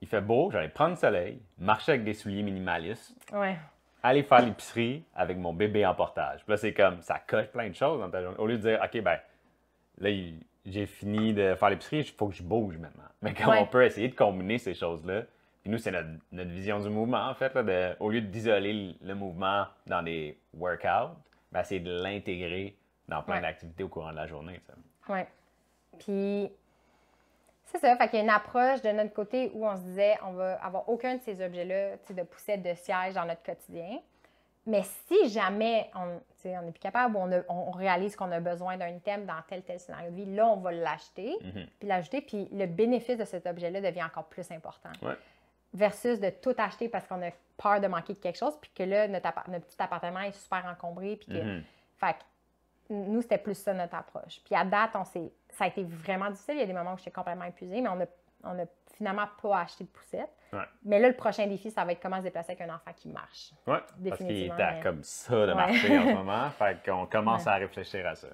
il fait beau, j'allais prendre le soleil, marcher avec des souliers minimalistes. Ouais. Aller faire l'épicerie avec mon bébé en portage. là, c'est comme, ça coche plein de choses dans ta journée. Au lieu de dire, OK, ben, là, j'ai fini de faire l'épicerie, il faut que je bouge maintenant. Mais comme on peut essayer de combiner ces choses-là, puis nous, c'est notre, vision du mouvement, en fait, au lieu d'isoler le mouvement dans des workouts, ben, c'est de l'intégrer dans plein d'activités au courant de la journée. Oui. Puis, c'est ça, fait qu'il y a une approche de notre côté où on se disait on va avoir aucun de ces objets-là, de poussette, de siège dans notre quotidien. Mais si jamais on n'est plus capable on, on réalise qu'on a besoin d'un item dans tel tel scénario de vie, là, on va l'acheter, mhm. puis l'ajouter, puis le bénéfice de cet objet-là devient encore plus important. Versus de tout acheter parce qu'on a peur de manquer de quelque chose, puis que là, notre, petit appartement est super encombré, puis que. Mhm nous, c'était plus ça notre approche. Puis à date, on ça a été vraiment difficile. Il y a des moments où j'étais complètement épuisée, mais on a, finalement pas acheté de poussette. Mais là, le prochain défi, ça va être comment se déplacer avec un enfant qui marche. Oui, parce qu'il est à comme ça de marcher en ce moment. Fait qu'on commence à réfléchir à ça.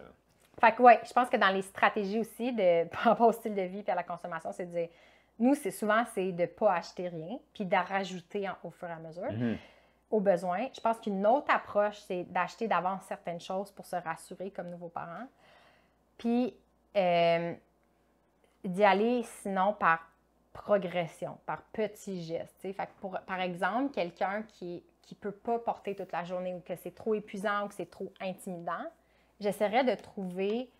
Fait que oui, je pense que dans les stratégies aussi, de, par rapport au style de vie et à la consommation, c'est de dire, nous, c'est souvent, c'est de ne pas acheter rien, puis d'en rajouter au fur et à mesure. Mhm aux besoins. Je pense qu'une autre approche, c'est d'acheter d'avance certaines choses pour se rassurer comme nouveaux parents. Puis euh, d'y aller sinon par progression, par petits gestes. pour, par exemple, quelqu'un qui ne peut pas porter toute la journée ou que c'est trop épuisant ou que c'est trop intimidant, j'essaierais de trouver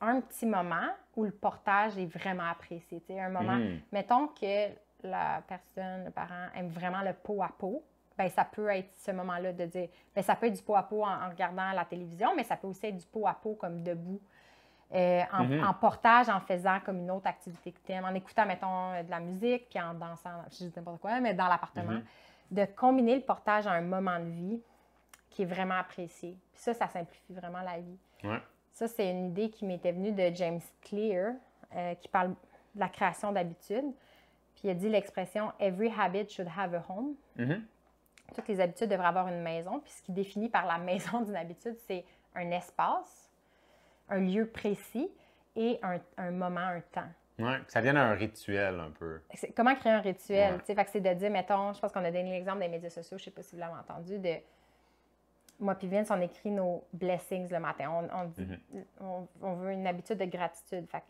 un petit moment où le portage est vraiment apprécié. Un moment, hmm. mettons que la personne, le parent aime vraiment le pot à peau ben, ça peut être ce moment-là de dire, ben, ça peut être du pot à pot en, regardant la télévision, mais ça peut aussi être du pot à pot comme debout, euh, mhm. en, portage, en faisant comme une autre activité que tu aimes, en écoutant, mettons, euh, de la musique, puis en dansant, je sais n'importe quoi, mais dans l'appartement. Mhm. De combiner le portage à un moment de vie qui est vraiment apprécié. Puis ça, ça simplifie vraiment la vie. Ça, c'est une idée qui m'était venue de James Clear, euh, qui parle de la création d'habitudes. Puis il a dit l'expression Every habit should have a home. Mhm toutes les habitudes devraient avoir une maison. Puis ce qui définit par la maison d'une habitude, c'est un espace, un lieu précis et un, un moment, un temps. ouais ça devient un rituel un peu. Comment créer un rituel? Fait que c'est de dire, mettons, je pense qu'on a donné l'exemple des médias sociaux, je ne sais pas si vous l'avez entendu, de moi puis Vince, on écrit nos blessings le matin. On, on, mhm. on, veut une habitude de gratitude. Fait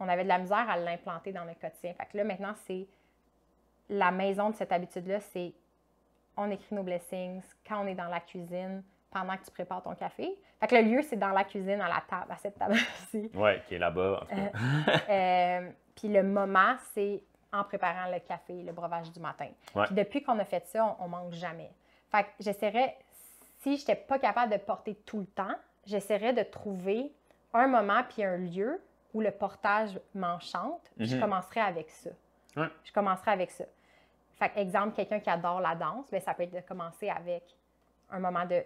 on avait de la misère à l'implanter dans le quotidien. Fait que là, maintenant, c'est la maison de cette habitude-là, c'est on écrit nos blessings quand on est dans la cuisine, pendant que tu prépares ton café. le lieu, c'est dans la cuisine, à la table, à cette table-ci. Oui, qui est là-bas. Euh, euh, puis le moment, c'est en préparant le café, le breuvage du matin. depuis qu'on a fait ça, on, on manque jamais. Fait j'essaierais, si je n'étais pas capable de porter tout le temps, j'essaierais de trouver un moment puis un lieu où le portage m'enchante. Je mhm. commencerai avec ça. Je commencerai avec ça. Fait exemple, quelqu'un qui adore la danse, bien, ça peut être de commencer avec un moment de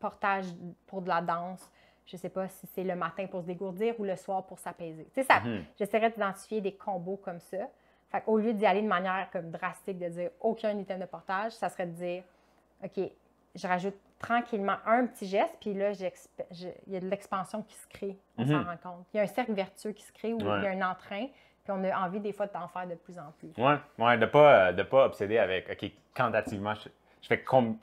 portage pour de la danse. Je ne sais pas si c'est le matin pour se dégourdir ou le soir pour s'apaiser. Tu sais, ça, mhm. j'essaierais d'identifier des combos comme ça. Fait Au lieu d'y aller de manière comme drastique, de dire aucun item de portage, ça serait de dire, OK, je rajoute tranquillement un petit geste, puis là, il y a de l'expansion qui se crée. On s'en mhm. rend compte. Il y a un cercle vertueux qui se crée ou il y a un entrain. Puis on a envie des fois de t'en faire de plus en plus. Oui, de ne pas, euh, de pas obséder avec, OK, quantitativement, je, fais comme,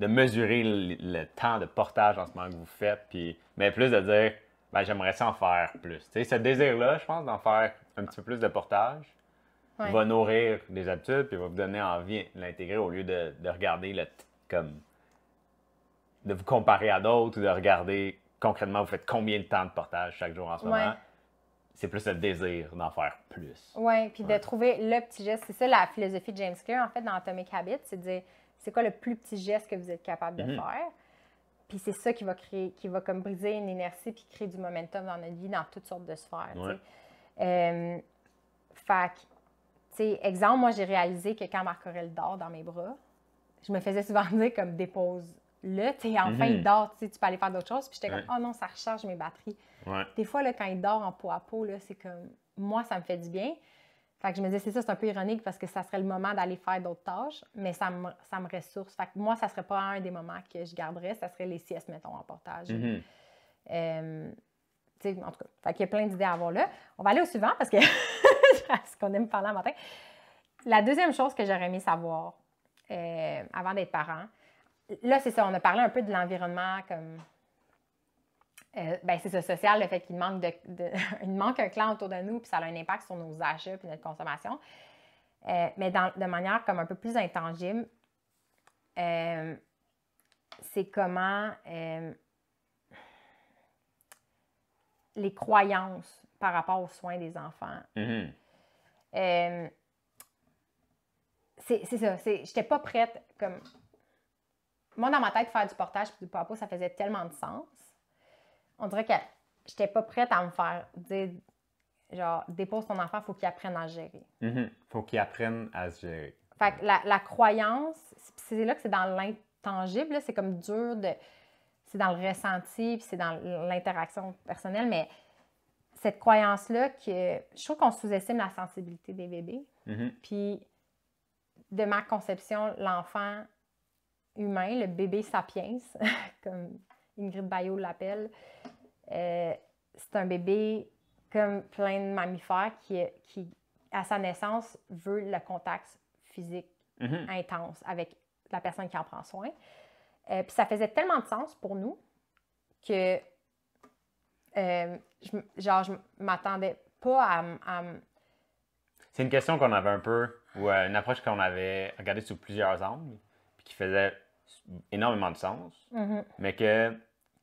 de mesurer le, temps de portage en ce moment que vous faites, puis, mais plus de dire, ben, j'aimerais ça en faire plus. Tu sais, ce désir-là, je pense, d'en faire un petit peu plus de portage, va nourrir les habitudes, puis va vous donner envie de l'intégrer au lieu de, regarder le, comme de vous comparer à d'autres ou de regarder concrètement, vous faites combien de temps de portage chaque jour en ce moment c'est plus le désir d'en faire plus. Oui, puis de trouver le petit geste. C'est ça la philosophie de James Clear, en fait, dans Atomic Habits, c'est de dire c'est quoi le plus petit geste que vous êtes capable de mhm. faire. Puis c'est ça qui va créer, qui va comme briser une inertie puis créer du momentum dans notre vie, dans toutes sortes de sphères. Ouais. Euh, fait tu exemple, moi, j'ai réalisé que quand Marc-Aurel dort dans mes bras, je me faisais souvent dire comme dépose là, tu sais, enfin, il mhm. dort, tu peux aller faire d'autres choses. Puis j'étais comme, oh non, ça recharge mes batteries. Des fois, là, quand il dort en peau à peau, c'est comme, moi, ça me fait du bien. Fait que je me disais, c'est ça, c'est un peu ironique parce que ça serait le moment d'aller faire d'autres tâches, mais ça me, ressource. Fait que moi, ça serait pas un des moments que je garderais, ça serait les siestes, mettons, en portage. Mhm. Euh, tu sais, en tout cas, fait qu'il y a plein d'idées à avoir là. On va aller au suivant parce que ce qu'on aime parler le matin. La deuxième chose que j'aurais aimé savoir euh, avant d'être parent, là, c'est ça, on a parlé un peu de l'environnement comme. Euh, ben, c'est ça, social, le fait qu'il manque, de, il manque un clan autour de nous, puis ça a un impact sur nos achats puis notre consommation. Euh, mais de manière comme un peu plus intangible, euh, c'est comment les croyances par rapport aux soins des enfants. Mm-hmm. c'est ça, j'étais pas prête comme moi, dans ma tête, faire du portage et du papa, ça faisait tellement de sens. On dirait que j'étais pas prête à me faire dire, genre, dépose ton enfant, faut qu'il apprenne à gérer. Il mm-hmm. Faut qu'il apprenne à se gérer. Fait que la, croyance, c'est là que c'est dans l'intangible, c'est comme dur de. C'est dans le ressenti, puis c'est dans l'interaction personnelle, mais cette croyance-là que je trouve qu'on sous-estime la sensibilité des bébés. Mm-hmm. Puis, de ma conception, l'enfant humain, le bébé sapiens, comme Ingrid Bayou l'appelle, euh, c'est un bébé comme plein de mammifères qui, qui, à sa naissance, veut le contact physique mhm. intense avec la personne qui en prend soin. Euh, puis ça faisait tellement de sens pour nous que euh, je, genre, je m'attendais pas à. à... C'est une question qu'on avait un peu, ou euh, une approche qu'on avait regardée sous plusieurs angles, puis qui faisait énormément de sens, mm-hmm. mais que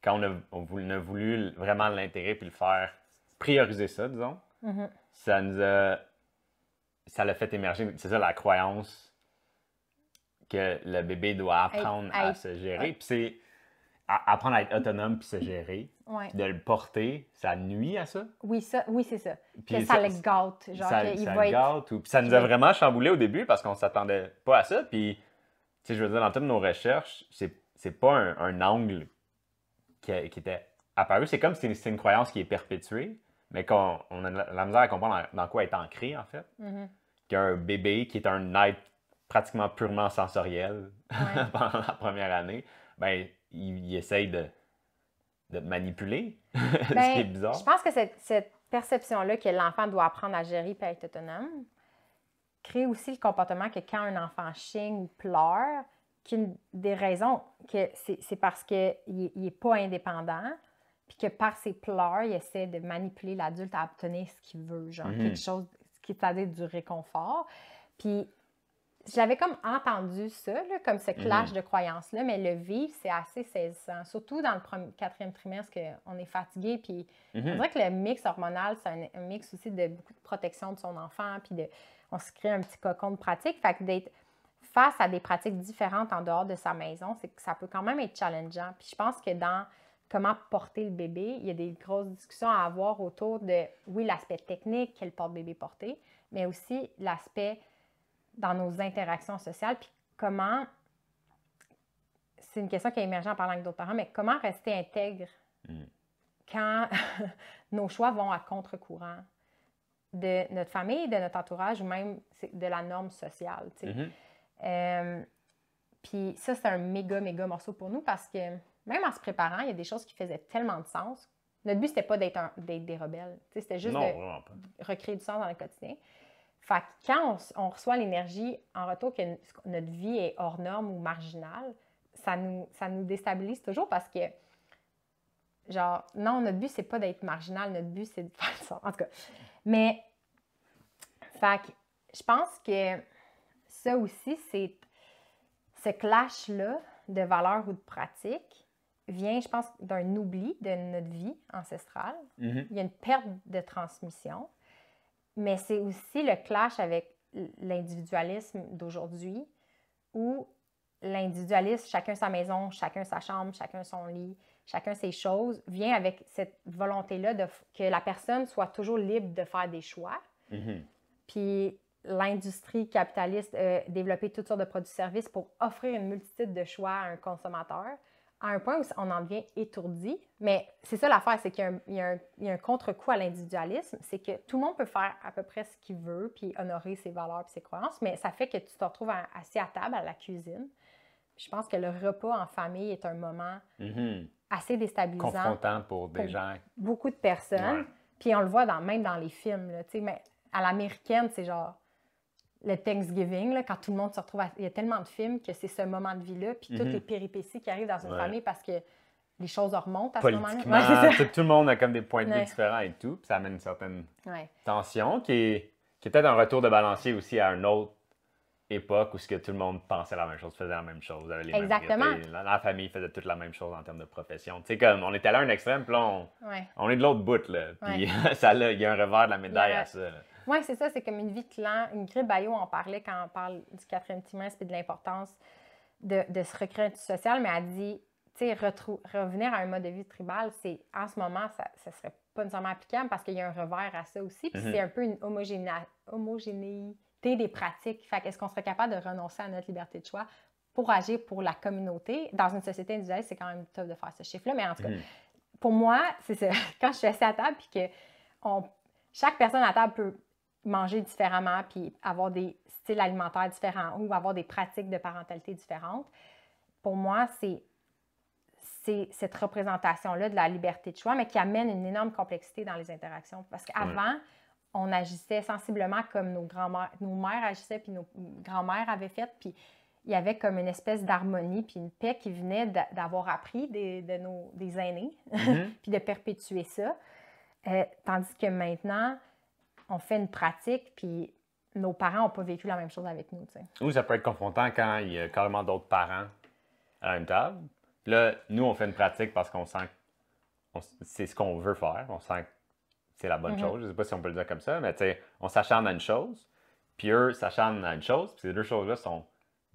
quand on a, voulu vraiment l'intérêt puis le faire, prioriser ça, disons, mm-hmm. ça nous a. Ça l'a fait émerger, c'est ça la croyance que le bébé doit apprendre à se gérer. puis c'est apprendre à être autonome puis se gérer. Puis de le porter, ça nuit à ça. Oui, ça, oui, c'est ça. Puis ça, le gâte. Genre ça, le gâte. Ou... Puis ça nous a vraiment chamboulé au début parce qu'on s'attendait pas à ça. Puis sais, je veux dire, dans toutes nos recherches, c'est pas un, angle qui, était apparu. C'est comme si c'est une, croyance qui est perpétuée, mais qu'on on a la misère à comprendre dans, quoi elle est ancrée, en fait. Mm-hmm. Qu'un bébé qui est un être pratiquement purement sensoriel pendant la première année, ben, il, essaye de, de manipuler, ben, bizarre. Je pense que cette, cette perception-là que l'enfant doit apprendre à gérer et être autonome, crée aussi le comportement que quand un enfant chigne ou pleure, qu'une des raisons, que c'est parce qu'il n'est pas indépendant, puis que par ses pleurs, il essaie de manipuler l'adulte à obtenir ce qu'il veut, genre mhm. quelque chose, qui à dire du réconfort. Puis j'avais comme entendu ça, comme ce mhm. clash de croyances-là, mais le vivre, c'est assez saisissant. Surtout dans le quatrième trimestre, qu'on est fatigué. Puis mhm. on dirait que le mix hormonal, c'est un, mix aussi de beaucoup de protection de son enfant, puis de, on se crée un petit cocon de pratique. Fait que d'être face à des pratiques différentes en dehors de sa maison, c'est que ça peut quand même être challengeant. Puis je pense que dans comment porter le bébé, il y a des grosses discussions à avoir autour de, oui, l'aspect technique, qu'elle porte-bébé porter, mais aussi l'aspect dans nos interactions sociales, puis comment, c'est une question qui a émergé en parlant avec d'autres parents, mais comment rester intègre mm. quand nos choix vont à contre-courant de notre famille, de notre entourage ou même de la norme sociale. Mm-hmm. Euh, puis ça, c'est un méga, méga morceau pour nous parce que même en se préparant, il y a des choses qui faisaient tellement de sens. Notre but, c'était pas d'être des rebelles. C'était juste de recréer du sens dans le quotidien. Fait que quand on, reçoit l'énergie en retour que notre vie est hors norme ou marginale, ça nous, déstabilise toujours parce que, genre, non, notre but, c'est pas d'être marginal, notre but, c'est de faire ça. En tout cas, mais, fait que, je pense que ça aussi, c'est ce clash-là de valeurs ou de pratiques vient, je pense, d'un oubli de notre vie ancestrale. Mm-hmm. Il y a une perte de transmission. Mais c'est aussi le clash avec l'individualisme d'aujourd'hui où l'individualisme, chacun sa maison, chacun sa chambre, chacun son lit, chacun ses choses, vient avec cette volonté-là que la personne soit toujours libre de faire des choix. Mm-hmm. Puis l'industrie capitaliste a développé toutes sortes de produits-services pour offrir une multitude de choix à un consommateur à un point où on en devient étourdi. Mais c'est ça l'affaire, c'est qu'il y a un, contre-coup à l'individualisme, c'est que tout le monde peut faire à peu près ce qu'il veut, puis honorer ses valeurs, puis ses croyances, mais ça fait que tu te retrouves assis à table, à la cuisine. Je pense que le repas en famille est un moment mm-hmm. assez déstabilisant. Confrontant pour des Beaucoup de personnes. Puis on le voit dans, même dans les films. sais, mais à l'américaine, c'est genre le Thanksgiving, quand tout le monde se retrouve, il y a tellement de films que c'est ce moment de vie-là, puis toutes mhm. les péripéties qui arrivent dans une famille parce que les choses remontent à ce moment-là. tout, le monde a comme des points de vue différents et tout, ça amène une certaine tension qui est, qui peut-être un retour de balancier aussi à une autre époque où ce que tout le monde pensait la même chose, faisait la même chose, les Exactement. la, famille faisait toute la même chose en termes de profession. Tu sais, comme on était à un extrême, puis on, est de l'autre bout, là. Puis ça, là, il y a un revers de la médaille à ça. Oui, c'est ça, c'est comme une vie clan. Une grille bio en parlait quand on parle du quatrième trimestre et de l'importance de, de, se recréer un social, mais elle dit, tu sais, revenir à un mode de vie tribal, c'est en ce moment, ça, ne serait pas nécessairement applicable parce qu'il y a un revers à ça aussi. Puis c'est mhm. un peu une homogénéité des pratiques. Fait est-ce qu'on serait capable de renoncer à notre liberté de choix pour agir pour la communauté? Dans une société individuelle, c'est quand même top de faire ce chiffre-là, mais en tout cas, mhm. pour moi, c'est ça. Quand je suis assise à table puis que on chaque personne à table peut manger différemment, puis avoir des styles alimentaires différents ou avoir des pratiques de parentalité différentes, pour moi, c'est cette représentation-là de la liberté de choix, mais qui amène une énorme complexité dans les interactions. Parce qu'avant, on agissait sensiblement comme nos grands-mères, nos mères agissaient, puis nos grands-mères avaient fait, puis il y avait comme une espèce d'harmonie, puis une paix qui venait d'avoir appris des, de nos, des aînés, mm-hmm. puis de perpétuer ça. Euh, tandis que maintenant, on fait une pratique, puis nos parents n'ont pas vécu la même chose avec nous. Ou ça peut être confrontant quand il y a carrément d'autres parents à la même table. Là, nous, on fait une pratique parce qu'on sent que c'est ce qu'on veut faire. On sent que c'est la bonne mm-hmm. chose. Je ne sais pas si on peut le dire comme ça, mais on s'acharne à une chose, puis eux s'acharnent à une chose, puis ces deux choses-là sont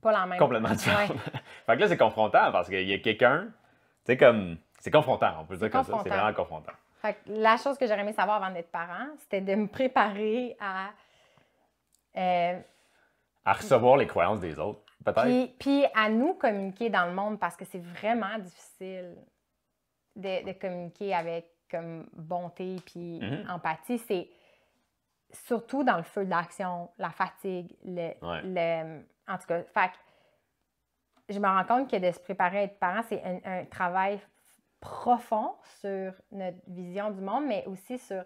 pas la même. complètement différentes. fait que là, c'est confrontant parce qu'il y a quelqu'un, c'est comme, c'est confrontant, on peut le dire comme ça, c'est vraiment confrontant la chose que j'aurais aimé savoir avant d'être parent, c'était de me préparer à. Euh, à recevoir les croyances des autres, peut-être. Puis, puis, à nous communiquer dans le monde parce que c'est vraiment difficile de, communiquer avec comme bonté puis mhm. empathie. C'est surtout dans le feu de l'action, la fatigue, le, En tout cas, fait je me rends compte que de se préparer à être parent, c'est un travail profond sur notre vision du monde, mais aussi sur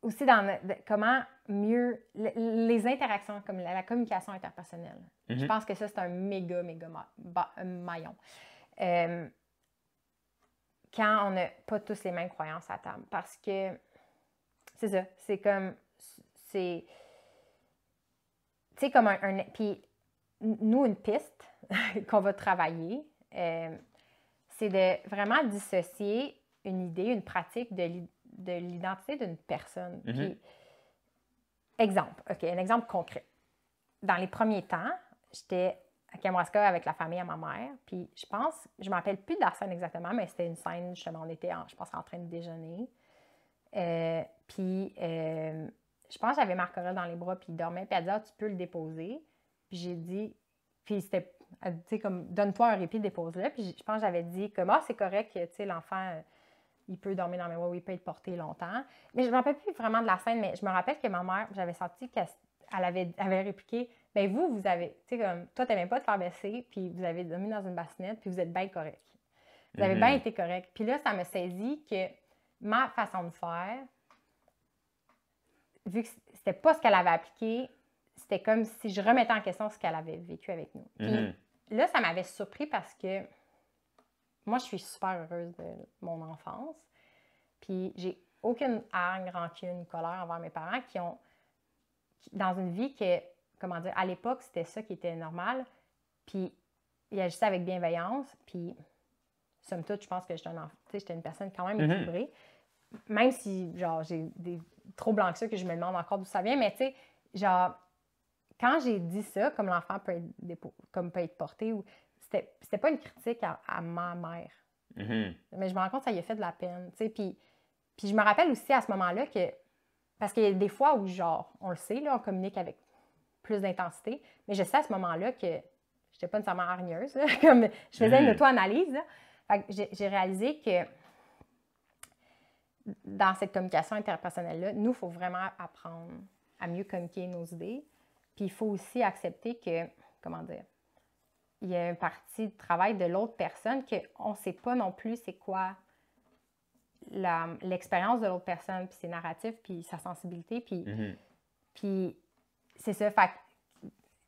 aussi dans comment mieux les interactions, comme la, communication interpersonnelle. Je mhm. pense que ça, c'est un méga, méga maillon. Euh, quand on n'a pas tous les mêmes croyances à table. Parce que c'est ça, c'est comme. C'est. Tu comme un. puis nous, une piste qu'on va travailler, euh, c'est de vraiment dissocier une idée, une pratique de l'identité d'une personne. Mhm. exemple, OK, un exemple concret. Dans les premiers temps, j'étais à Kamouraska avec la famille à ma mère, puis je pense, je m'appelle plus de la scène exactement, mais c'était une scène, justement, on était, en, je pense, en train de déjeuner. Euh, puis, euh, je pense j'avais Marc dans les bras, puis il dormait, puis elle dit ah, tu peux le déposer. Puis j'ai dit, puis c'était donne-toi un répit, dépose-le. Puis je pense que j'avais dit, comme, ah, c'est correct, tu l'enfant, euh, il peut dormir dans mes bras, il peut être porté longtemps. Mais je ne me rappelle plus vraiment de la scène, mais je me rappelle que ma mère, j'avais senti qu'elle avait, répliqué, mais ben, vous, vous avez, tu sais, comme, toi, pas te faire baisser, puis vous avez dormi dans une bassinette, puis vous êtes bien correct. Vous avez bien mhm. été correct. Puis là, ça me saisit que ma façon de faire, vu que c'était pas ce qu'elle avait appliqué, c'était comme si je remettais en question ce qu'elle avait vécu avec nous. Puis mhm. là, ça m'avait surpris parce que moi, je suis super heureuse de mon enfance. Puis j'ai aucune hargne, rancune, colère envers mes parents qui ont, dans une vie que, comment dire, à l'époque, c'était ça qui était normal. Puis ils agissaient avec bienveillance. Puis, somme toute, je pense que j'étais une personne quand même mhm. équilibrée. Même si, genre, j'ai des troubles anxieux que je me demande encore d'où ça vient, mais tu sais, genre, quand j'ai dit ça, comme l'enfant peut être, comme peut être porté, ou c'était pas une critique à, ma mère. Mm-hmm. Mais je me rends compte que ça lui a fait de la peine. Puis, je me rappelle aussi à ce moment-là que, parce qu'il y a des fois où, genre, on le sait, là, on communique avec plus d'intensité, mais je sais à ce moment-là que j'étais pas nécessairement hargneuse, là, comme je faisais une mm-hmm. auto-analyse. J'ai réalisé que dans cette communication interpersonnelle-là, nous, il faut vraiment apprendre à mieux communiquer nos idées, puis il faut aussi accepter que, comment dire, il y a une partie de travail de l'autre personne qu'on ne sait pas non plus c'est quoi l'expérience de l'autre personne, puis ses narratifs, puis sa sensibilité, puis, mm-hmm. puis c'est ça. Fait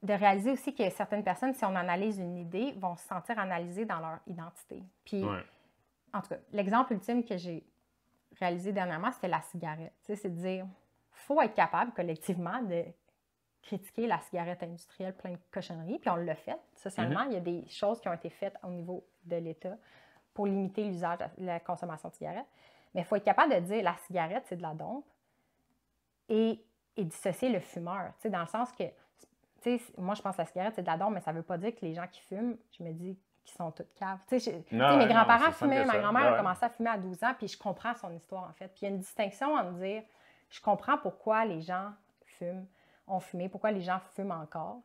de réaliser aussi que certaines personnes, si on analyse une idée, vont se sentir analysées dans leur identité. Puis, en tout cas, l'exemple ultime que j'ai réalisé dernièrement, c'était la cigarette. c'est de dire, faut être capable collectivement de critiquer la cigarette industrielle, plein de cochonneries, puis on l'a fait. Mhm. Socialement, il y a des choses qui ont été faites au niveau de l'État pour limiter l'usage, la consommation de cigarettes. Mais il faut être capable de dire la cigarette, c'est de la dompe et, dissocier le fumeur, dans le sens que, moi, je pense que la cigarette, c'est de la dompe, mais ça ne veut pas dire que les gens qui fument, je me dis qu'ils sont toutes caves. mes grands-parents fumaient, ma grand-mère a commencé à fumer à 12 ans, puis je comprends son histoire, en fait. Puis il y a une distinction entre dire, je comprends pourquoi les gens fument fumé, pourquoi les gens fument encore.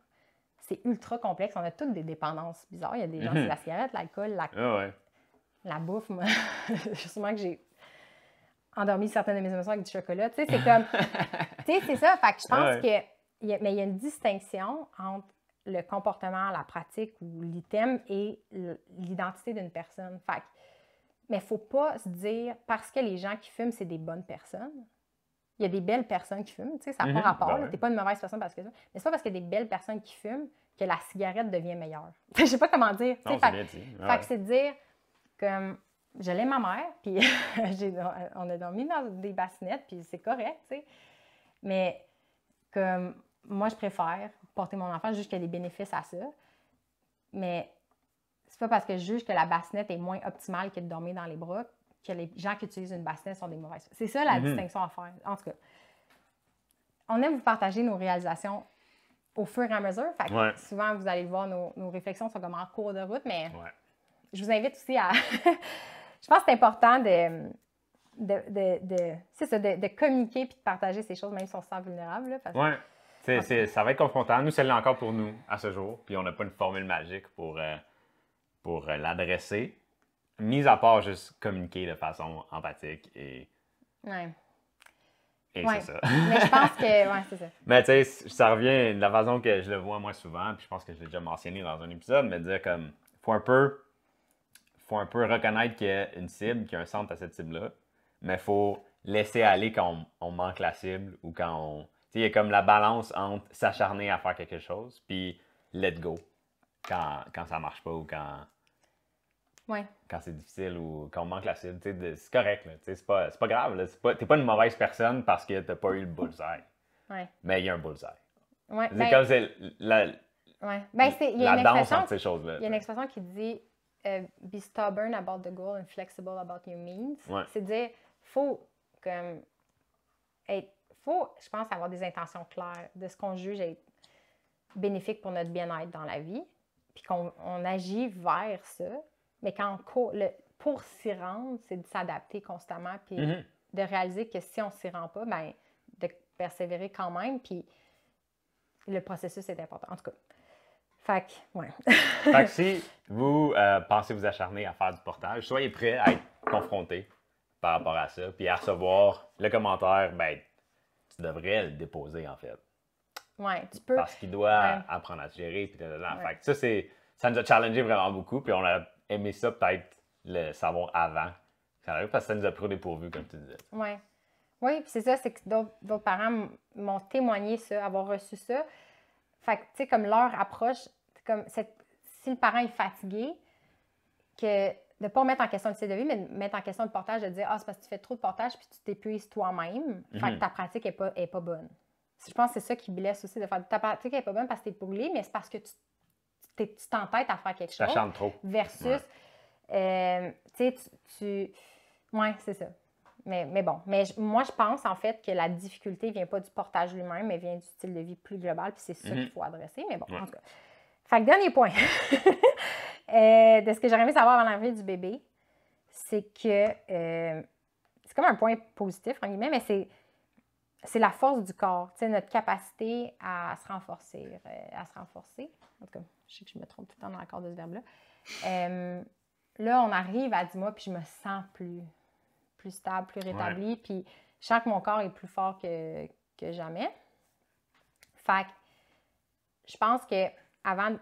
C'est ultra complexe. On a toutes des dépendances bizarres. Il y a des gens, c'est mhm. la cigarette, l'alcool, la... Ah la bouffe. Moi, que j'ai endormi certaines de mes émotions avec du chocolat. Tu sais, c'est comme. tu sais, c'est ça. je pense Y a... il y a une distinction entre le comportement, la pratique ou l'item et l'identité d'une personne. Fait Mais il ne faut pas se dire parce que les gens qui fument, c'est des bonnes personnes il y a des belles personnes qui fument, tu sais, ça n'a pas mhm. ben rapport, tu n'es pas une mauvaise personne parce que ça. Mais c'est pas parce qu'il y a des belles personnes qui fument que la cigarette devient meilleure. Je ne sais pas comment dire. Non, fait, que c'est de dire comme je l'ai ma mère, puis on a dormi dans des bassinettes, puis c'est correct, tu sais. Mais comme moi, je préfère porter mon enfant juste qu'il y a des bénéfices à ça. Mais c'est pas parce que je juge que la bassinette est moins optimale que de dormir dans les bras que les gens qui utilisent une bassinette sont des mauvaises. C'est ça la mhm. distinction à faire. En tout cas, on aime vous partager nos réalisations au fur et à mesure. Fait Souvent, vous allez voir, nos, réflexions sont comme en cours de route, mais je vous invite aussi à. je pense que c'est important de. de, de, communiquer et de partager ces choses, même si on se sent vulnérable. ça va être confrontant. Nous, c'est là encore pour nous à ce jour. Puis on n'a pas une formule magique pour, euh, pour euh, l'adresser. Mis à part juste communiquer de façon empathique et. Ouais. Et c'est ça. Mais je pense que. Ouais, c'est ça. Mais tu sais, ça revient de la façon que je le vois moins souvent, puis je pense que je l'ai déjà mentionné dans un épisode, mais dire comme. Faut un peu. Faut un peu reconnaître qu'il y a une cible, qu'il y a un centre à cette cible-là, mais faut laisser aller quand on, manque la cible ou quand on. Tu sais, il y a comme la balance entre s'acharner à faire quelque chose, puis let go quand, quand ça marche pas ou quand quand c'est difficile ou quand on manque la l'acide, c'est correct. C'est pas, pas grave. T'es pas, pas une mauvaise personne parce que t'as pas eu le bullseye. Mais il y a un bullseye. c'est ben comme c'est la, ouais. Ben, danse entre ces choses-là. Il y a une expression qui dit euh, Be stubborn about the goal and flexible about your means. cest C'est dire, faut comme. faut, je pense, avoir des intentions claires de ce qu'on juge être bénéfique pour notre bien-être dans la vie, puis qu'on agit vers ça mais quand pour s'y rendre, c'est de s'adapter constamment, puis mhm. de réaliser que si on ne s'y rend pas, ben, de persévérer quand même, puis le processus est important. En tout cas, fait que, ouais. si vous euh, pensez vous acharner à faire du portage, soyez prêt à être confronté par rapport à ça, puis à recevoir le commentaire, ben, tu devrais le déposer, en fait. Ouais, tu peux. Parce qu'il doit apprendre à gérer, puis Fait ça, c'est, ça nous a challengé vraiment beaucoup, puis on a aimer ça peut-être le savoir avant. Parce que ça nous a pris au dépourvu, comme tu disais. Oui. Oui, puis c'est ça, c'est que d'autres parents m'ont témoigné ça, avoir reçu ça. Fait que, tu sais, comme leur approche, comme si le parent est fatigué, que de ne pas mettre en question le style de vie, mais mettre en question le portage, de dire Ah, c'est parce que tu fais trop de portage puis tu t'épuises toi-même. Fait mhm. que ta pratique n'est pas, est pas bonne. Je pense que c'est ça qui blesse aussi de faire ta pratique n'est pas bonne parce que tu es brûlé, mais c'est parce que tu tu t'entêtes à faire quelque chose. trop. Versus, euh, tu sais, tu. Ouais, c'est ça. Mais, mais, bon, mais moi, je pense en fait que la difficulté ne vient pas du portage lui-même, mais vient du style de vie plus global, puis c'est ça mm-hmm. qu'il faut adresser. Mais bon, en tout cas. Fait que dernier point euh, de ce que j'aurais aimé savoir avant l'arrivée du bébé, c'est que euh, c'est comme un point positif, en guillemets, mais c'est. C'est la force du corps, notre capacité à se renforcer, à se renforcer. En tout cas, je sais que je me trompe tout le temps dans l'accord de ce verbe-là. Euh, là, on arrive à 10 mois, puis je me sens plus, plus stable, plus rétablie. Puis je sens que mon corps est plus fort que, jamais. Fait que je pense que avant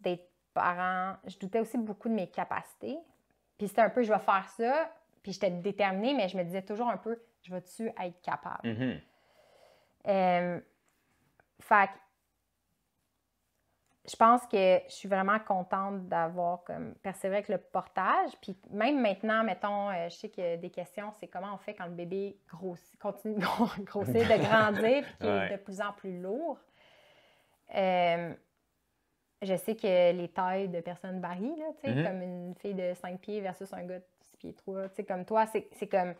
d'être parent, je doutais aussi beaucoup de mes capacités. Puis c'était un peu, je vais faire ça. Puis j'étais déterminée, mais je me disais toujours un peu, je vais-tu être capable? Mm-hmm. Euh, fait je pense que je suis vraiment contente d'avoir comme persévéré avec le portage. Puis même maintenant, mettons, euh, je sais qu'il y a des questions, c'est comment on fait quand le bébé continue de grossir, de grandir, puis qu'il est de plus en plus lourd. Euh, je sais que les tailles de personnes varient, là, mm-hmm. comme une fille de 5 pieds versus un gars de 6 pieds 3, comme toi, c'est comme...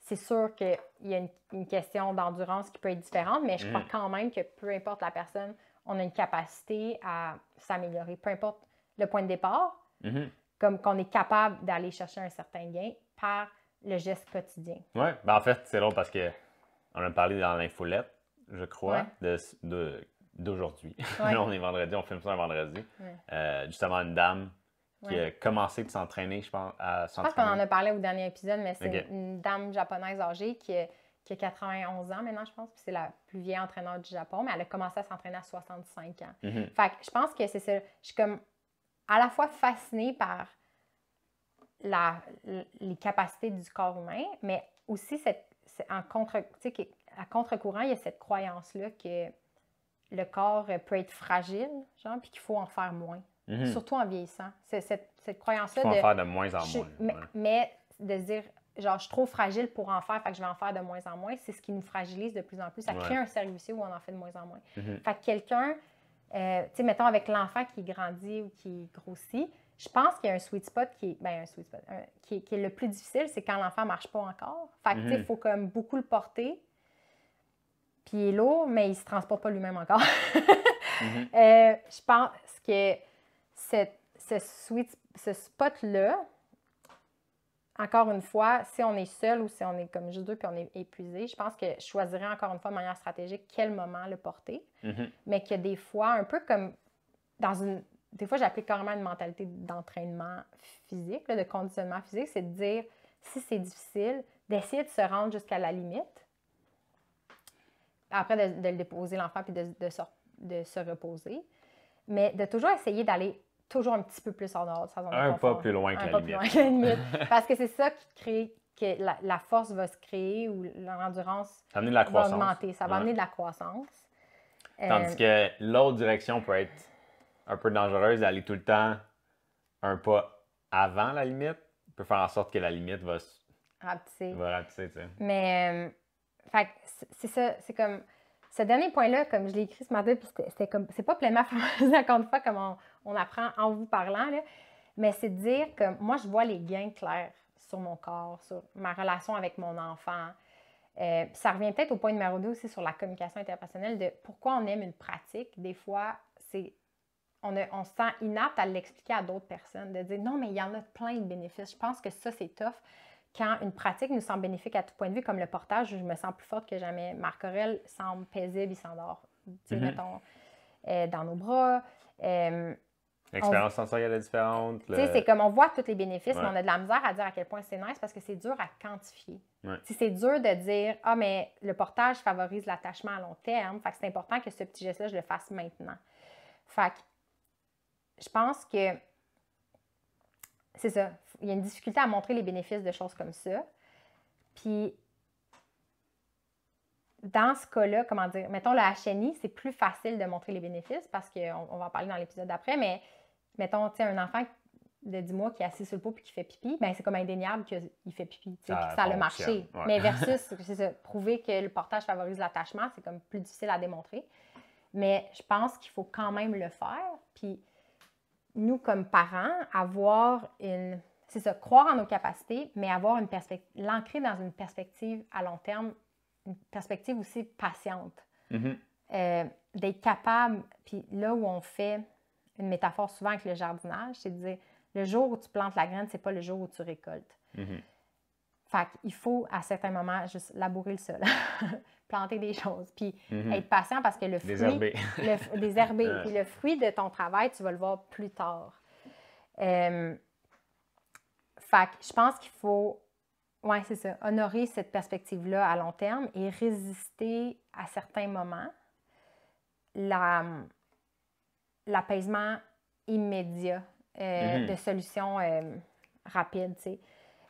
C'est sûr qu'il y a une, question d'endurance qui peut être différente, mais je crois mm. quand même que peu importe la personne, on a une capacité à s'améliorer, peu importe le point de départ, mm-hmm. comme qu'on est capable d'aller chercher un certain gain par le geste quotidien. Oui, ben en fait, c'est long parce que on a parlé dans l'infolette, je crois, d'aujourd'hui. De, on est vendredi, on filme ça un vendredi. Euh, justement, une dame qui a commencé de s'entraîner, je pense, à s'entraîner. Je pense qu'on en a parlé au dernier épisode, mais c'est une dame japonaise âgée qui est qui a 91 ans maintenant, je pense, puis c'est la plus vieille entraîneur du Japon, mais elle a commencé à s'entraîner à 65 ans. Mm-hmm. Fait que je pense que c'est ça. Je suis comme à la fois fascinée par la, les capacités du corps humain, mais aussi cette, en contre, à contre-courant, il y a cette croyance-là que le corps peut être fragile, genre, puis qu'il faut en faire moins. Mm-hmm. Surtout en vieillissant. C'est cette, cette croyance-là. Il faut de, en faire de moins en moins. Mais, mais de dire, genre, je suis trop fragile pour en faire, fait que je vais en faire de moins en moins. C'est ce qui nous fragilise de plus en plus. Ça crée un cercle où on en fait de moins en moins. Mm-hmm. Fait que quelqu'un, euh, tu sais, mettons avec l'enfant qui grandit ou qui grossit, je pense qu'il y a un sweet spot qui est, ben, un sweet spot, qui, est le plus difficile, c'est quand l'enfant ne marche pas encore. Fait que, tu il mm-hmm. faut comme beaucoup le porter. Puis il est lourd, mais il ne se transporte pas lui-même encore. Mm-hmm. Euh, je pense que ce sweet, ce spot-là, encore une fois, si on est seul ou si on est comme juste deux puis on est épuisé, je pense que je choisirais encore une fois de manière stratégique quel moment le porter. Mhm. Mais que des fois, un peu comme dans une. Des fois, j'applique carrément une mentalité d'entraînement physique, de conditionnement physique, c'est de dire si c'est difficile, d'essayer de se rendre jusqu'à la limite. Après, de, le déposer l'enfant puis de, de, se reposer. Mais de toujours essayer d'aller toujours un petit peu plus en dehors un Pas plus loin que la limite. Parce que c'est ça qui crée que la, force va se créer ou l'endurance va augmenter. Ça va amener de la croissance. Tandis euh, que l'autre direction peut être un peu dangereuse, d'aller tout le temps un pas avant la limite peut faire en sorte que la limite va se... Va rapetisser, tu sais. Mais, euh, c'est ça, c'est comme... Ce dernier point-là, comme je l'ai écrit ce matin, puis c'était comme... C'est pas pleinement formalisé, encore une fois, comme on, on apprend en vous parlant, mais c'est de dire que moi, je vois les gains clairs sur mon corps, sur ma relation avec mon enfant. Euh, ça revient peut-être au point numéro 2 aussi sur la communication interpersonnelle de pourquoi on aime une pratique. Des fois, c'est on, on se sent inapte à l'expliquer à d'autres personnes, de dire non, mais il y en a plein de bénéfices. Je pense que ça, c'est tough quand une pratique nous semble bénéfique à tout point de vue, comme le portage, je me sens plus forte que jamais. Marc Aurel semble paisible, il s'endort, mm-hmm. euh, dans nos bras. Euh, L'expérience sensorielle est différente. C'est comme on voit tous les bénéfices, mais on a de la misère à dire à quel point c'est nice parce que c'est dur à quantifier. si C'est dur de dire Ah, mais le portage favorise l'attachement à long terme. Fait que c'est important que ce petit geste-là, je le fasse maintenant. Fait que je pense que c'est ça. Il y a une difficulté à montrer les bénéfices de choses comme ça. Puis dans ce cas-là, comment dire, mettons le HNI, c'est plus facile de montrer les bénéfices parce qu'on on va en parler dans l'épisode d'après, mais mettons, tu un enfant de 10 mois qui est assis sur le pot puis qui fait pipi, ben c'est comme indéniable qu'il fait pipi, ça, a marché. Mais versus, c'est prouver que le portage favorise l'attachement, c'est comme plus difficile à démontrer. Mais je pense qu'il faut quand même le faire. Puis nous, comme parents, avoir une... C'est ça, croire en nos capacités, mais avoir une perspective, l'ancrer dans une perspective à long terme, une perspective aussi patiente. Mm-hmm. Euh, d'être capable, puis là où on fait une métaphore souvent avec le jardinage, c'est de dire le jour où tu plantes la graine, c'est pas le jour où tu récoltes. hmm Fait qu'il faut, à certains moments, juste labourer le sol, planter des choses, puis mhm. être patient parce que le fruit... Des le, puis le fruit de ton travail, tu vas le voir plus tard. Euh, fait que je pense qu'il faut, ouais, c'est ça, honorer cette perspective-là à long terme et résister à certains moments. La, l'apaisement immédiat, euh, mhm. de solutions euh, rapides, tu sais.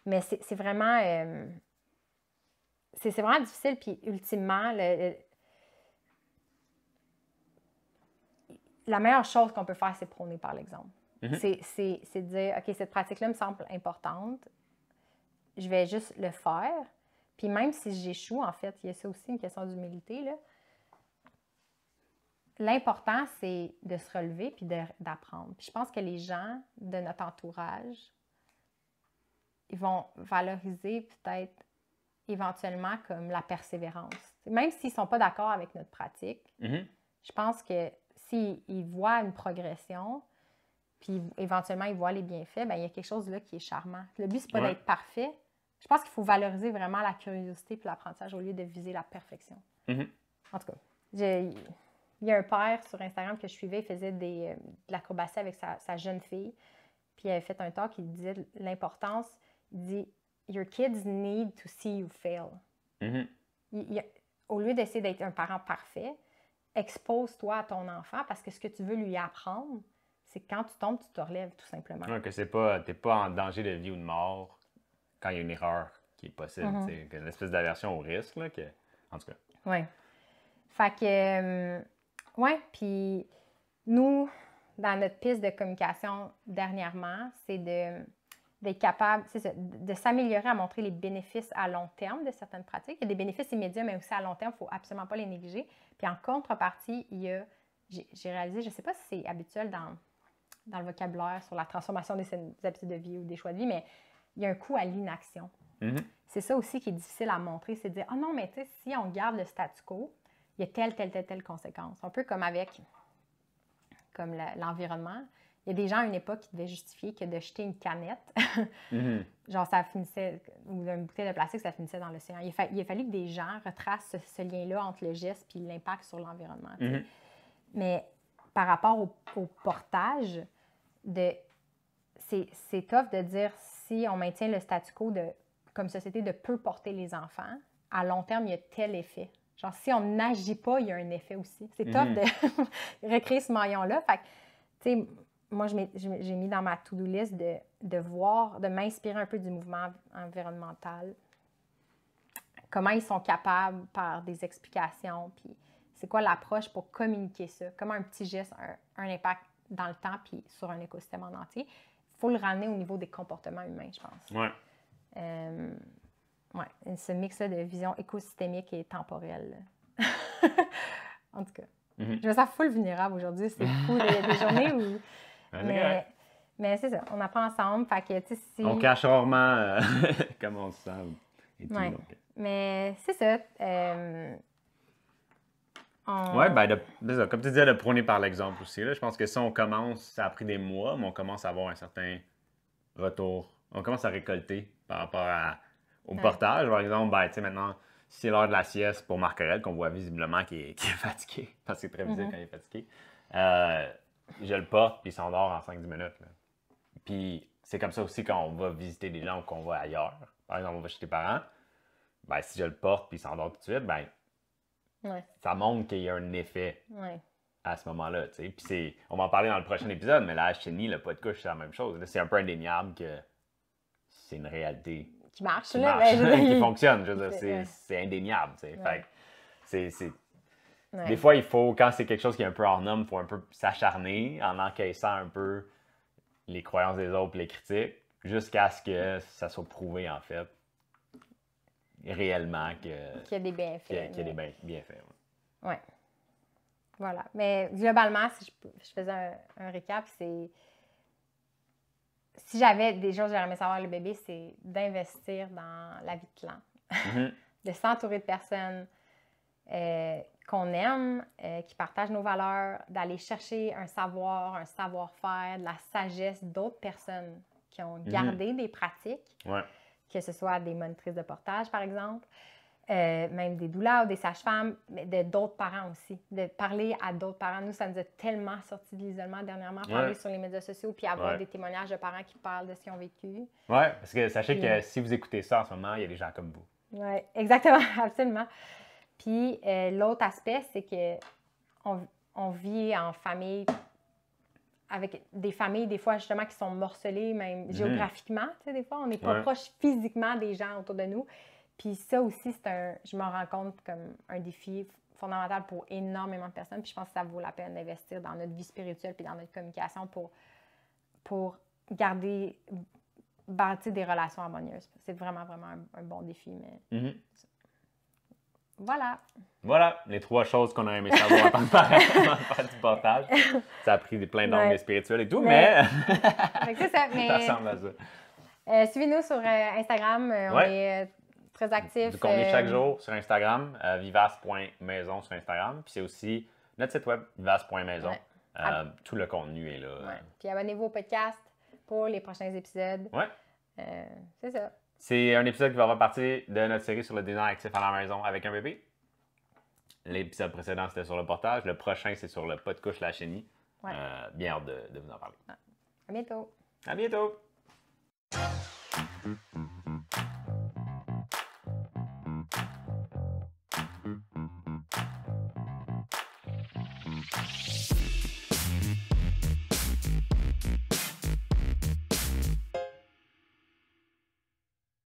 Mais c'est, vraiment... Euh, c'est, vraiment difficile, puis ultimement, la meilleure chose qu'on peut faire, c'est prôner par l'exemple. Mhm. C'est, dire, OK, cette pratique-là me semble importante, je vais juste le faire. Puis même si j'échoue, en fait, il y a ça aussi une question d'humilité, là l'important, c'est de se relever puis d'apprendre. je pense que les gens de notre entourage, ils vont valoriser peut-être éventuellement comme la persévérance. Même s'ils ne sont pas d'accord avec notre pratique, mm-hmm. je pense que s'ils voient une progression, puis éventuellement ils voient les bienfaits, bien, il y a quelque chose là qui est charmant. Le but, c'est pas d'être parfait. Je pense qu'il faut valoriser vraiment la curiosité puis l'apprentissage au lieu de viser la perfection. Mm-hmm. En tout cas, j'ai il y a un père sur Instagram que je suivais, il faisait des, euh, de l'acrobatie avec sa, jeune fille. Puis il avait fait un talk, il disait l'importance, il dit Your kids need to see you fail. Mm-hmm. au lieu d'essayer d'être un parent parfait, expose-toi à ton enfant parce que ce que tu veux lui apprendre, c'est quand tu tombes, tu te relèves tout simplement. que c'est pas, pas en danger de vie ou de mort quand il y a une erreur qui est possible. c'est mm-hmm. Une espèce d'aversion au risque, là, que... en tout cas. Oui. Fait que. Euh, oui, puis nous, dans notre piste de communication dernièrement, c'est de d'être capable, de s'améliorer à montrer les bénéfices à long terme de certaines pratiques. Il y a des bénéfices immédiats, mais aussi à long terme, il ne faut absolument pas les négliger. Puis en contrepartie, il y a, j'ai, réalisé, je ne sais pas si c'est habituel dans, dans le vocabulaire sur la transformation des, habitudes de vie ou des choix de vie, mais il y a un coût à l'inaction. Mm-hmm. C'est ça aussi qui est difficile à montrer, c'est de dire, oh non, mais si on garde le statu quo, il y a telle, telle, telle, telle conséquence. Un peu comme avec comme l'environnement. Il y a des gens à une époque qui devaient justifier que de jeter une canette, mhm. genre ça finissait, ou une bouteille de plastique, ça finissait dans l'océan. Il, il, a fallu que des gens retracent ce, lien-là entre le geste et l'impact sur l'environnement. Mhm. Mais par rapport au, portage, c'est tough de dire si on maintient le statu quo de, comme société de peu porter les enfants, à long terme, il y a tel effet. Genre, si on n'agit pas, il y a un effet aussi. C'est top mhm. de recréer ce maillon-là. Fait tu sais, moi, j'ai mis dans ma to-do list de, de, voir, de m'inspirer un peu du mouvement environnemental. Comment ils sont capables par des explications, puis c'est quoi l'approche pour communiquer ça? Comment un petit geste a un, impact dans le temps, puis sur un écosystème en entier? Il faut le ramener au niveau des comportements humains, je pense. Ouais. Euh, Ouais, ce mix-là de vision écosystémique et temporelle. en tout cas, mm-hmm. je me sens full vulnérable aujourd'hui. C'est fou, des, des journées où. Ben, mais, c'est ça, on apprend ensemble. Fait que, si... On cache rarement euh, comment on se sent. Mais c'est ça. Euh... ben comme tu disais, de prôner par l'exemple aussi. Là, je pense que ça, on commence, ça a pris des mois, mais on commence à avoir un certain retour. On commence à récolter par rapport à au portage. Par exemple, ben, tu sais, maintenant, c'est l'heure de la sieste pour Marquerelle qu'on voit visiblement qui est, fatigué, parce que c'est très visible mm-hmm. quand il est fatigué, euh, je le porte, puis il s'endort en 5-10 minutes. Puis c'est comme ça aussi quand on va visiter des gens ou qu'on va ailleurs. Par exemple, on va chez tes parents, ben, si je le porte, puis il s'endort tout de suite, ben, ça montre qu'il y a un effet. À ce moment-là, Puis on va en parler dans le prochain épisode, mais là la chenille, le pas de couche, c'est la même chose. c'est un peu indéniable que c'est une réalité qui marche. fonctionne, c'est indéniable. Des fois, il faut, quand c'est quelque chose qui est un peu hors norme, il faut un peu s'acharner en encaissant un peu les croyances des autres, les critiques, jusqu'à ce que ça soit prouvé, en fait, réellement que... Qu'il y a des bienfaits. Qu'il y a, bienfaits, oui. Ouais. Voilà. Mais globalement, si je, faisais un récap, c'est si j'avais des choses que j'aimerais savoir le bébé, c'est d'investir dans la vie de clan, mhm. de s'entourer de personnes euh, qu'on aime, euh, qui partagent nos valeurs, d'aller chercher un savoir, un savoir-faire, de la sagesse d'autres personnes qui ont mhm. gardé des pratiques, que ce soit des monitrices de portage, par exemple, euh, même des douleurs, des sages-femmes, mais de d'autres parents aussi, de parler à d'autres parents. Nous, ça nous a tellement sorti de l'isolement dernièrement, parler sur les médias sociaux, puis avoir des témoignages de parents qui parlent de ce qu'ils ont vécu. Oui, parce que sachez que si vous écoutez ça en ce moment, il y a des gens comme vous. Oui, exactement, absolument. Puis euh, l'autre aspect, c'est que on, vit en famille avec des familles, des fois, justement, qui sont morcelées, même mhm. géographiquement. Tu sais, des fois, on n'est pas proche physiquement des gens autour de nous. Puis ça aussi, c'est un, je m'en rends compte comme un défi fondamental pour énormément de personnes. Puis je pense que ça vaut la peine d'investir dans notre vie spirituelle puis dans notre communication pour, pour garder, bâtir des relations harmonieuses. C'est vraiment, vraiment un, bon défi. Mais... Mhm. Voilà. Voilà les trois choses qu'on a aimé savoir du portage. Ça a pris plein d'angles spirituels et tout, mais. ça, ressemble à ça. Euh, suivez-nous sur euh, Instagram. Euh, on est Très actif. chaque euh, jour sur Instagram, euh, vivace.maison sur Instagram. Puis c'est aussi notre site web, vivace.maison. Euh, tout le contenu est là. Puis abonnez-vous au podcast pour les prochains épisodes. Ouais. c'est ça. C'est un épisode qui va faire partie de notre série sur le design actif à la maison avec un bébé. L'épisode précédent, c'était sur le portage. Le prochain, c'est sur le pas de couche, la chenille. bien hâte de, de, vous en parler. À bientôt. À bientôt.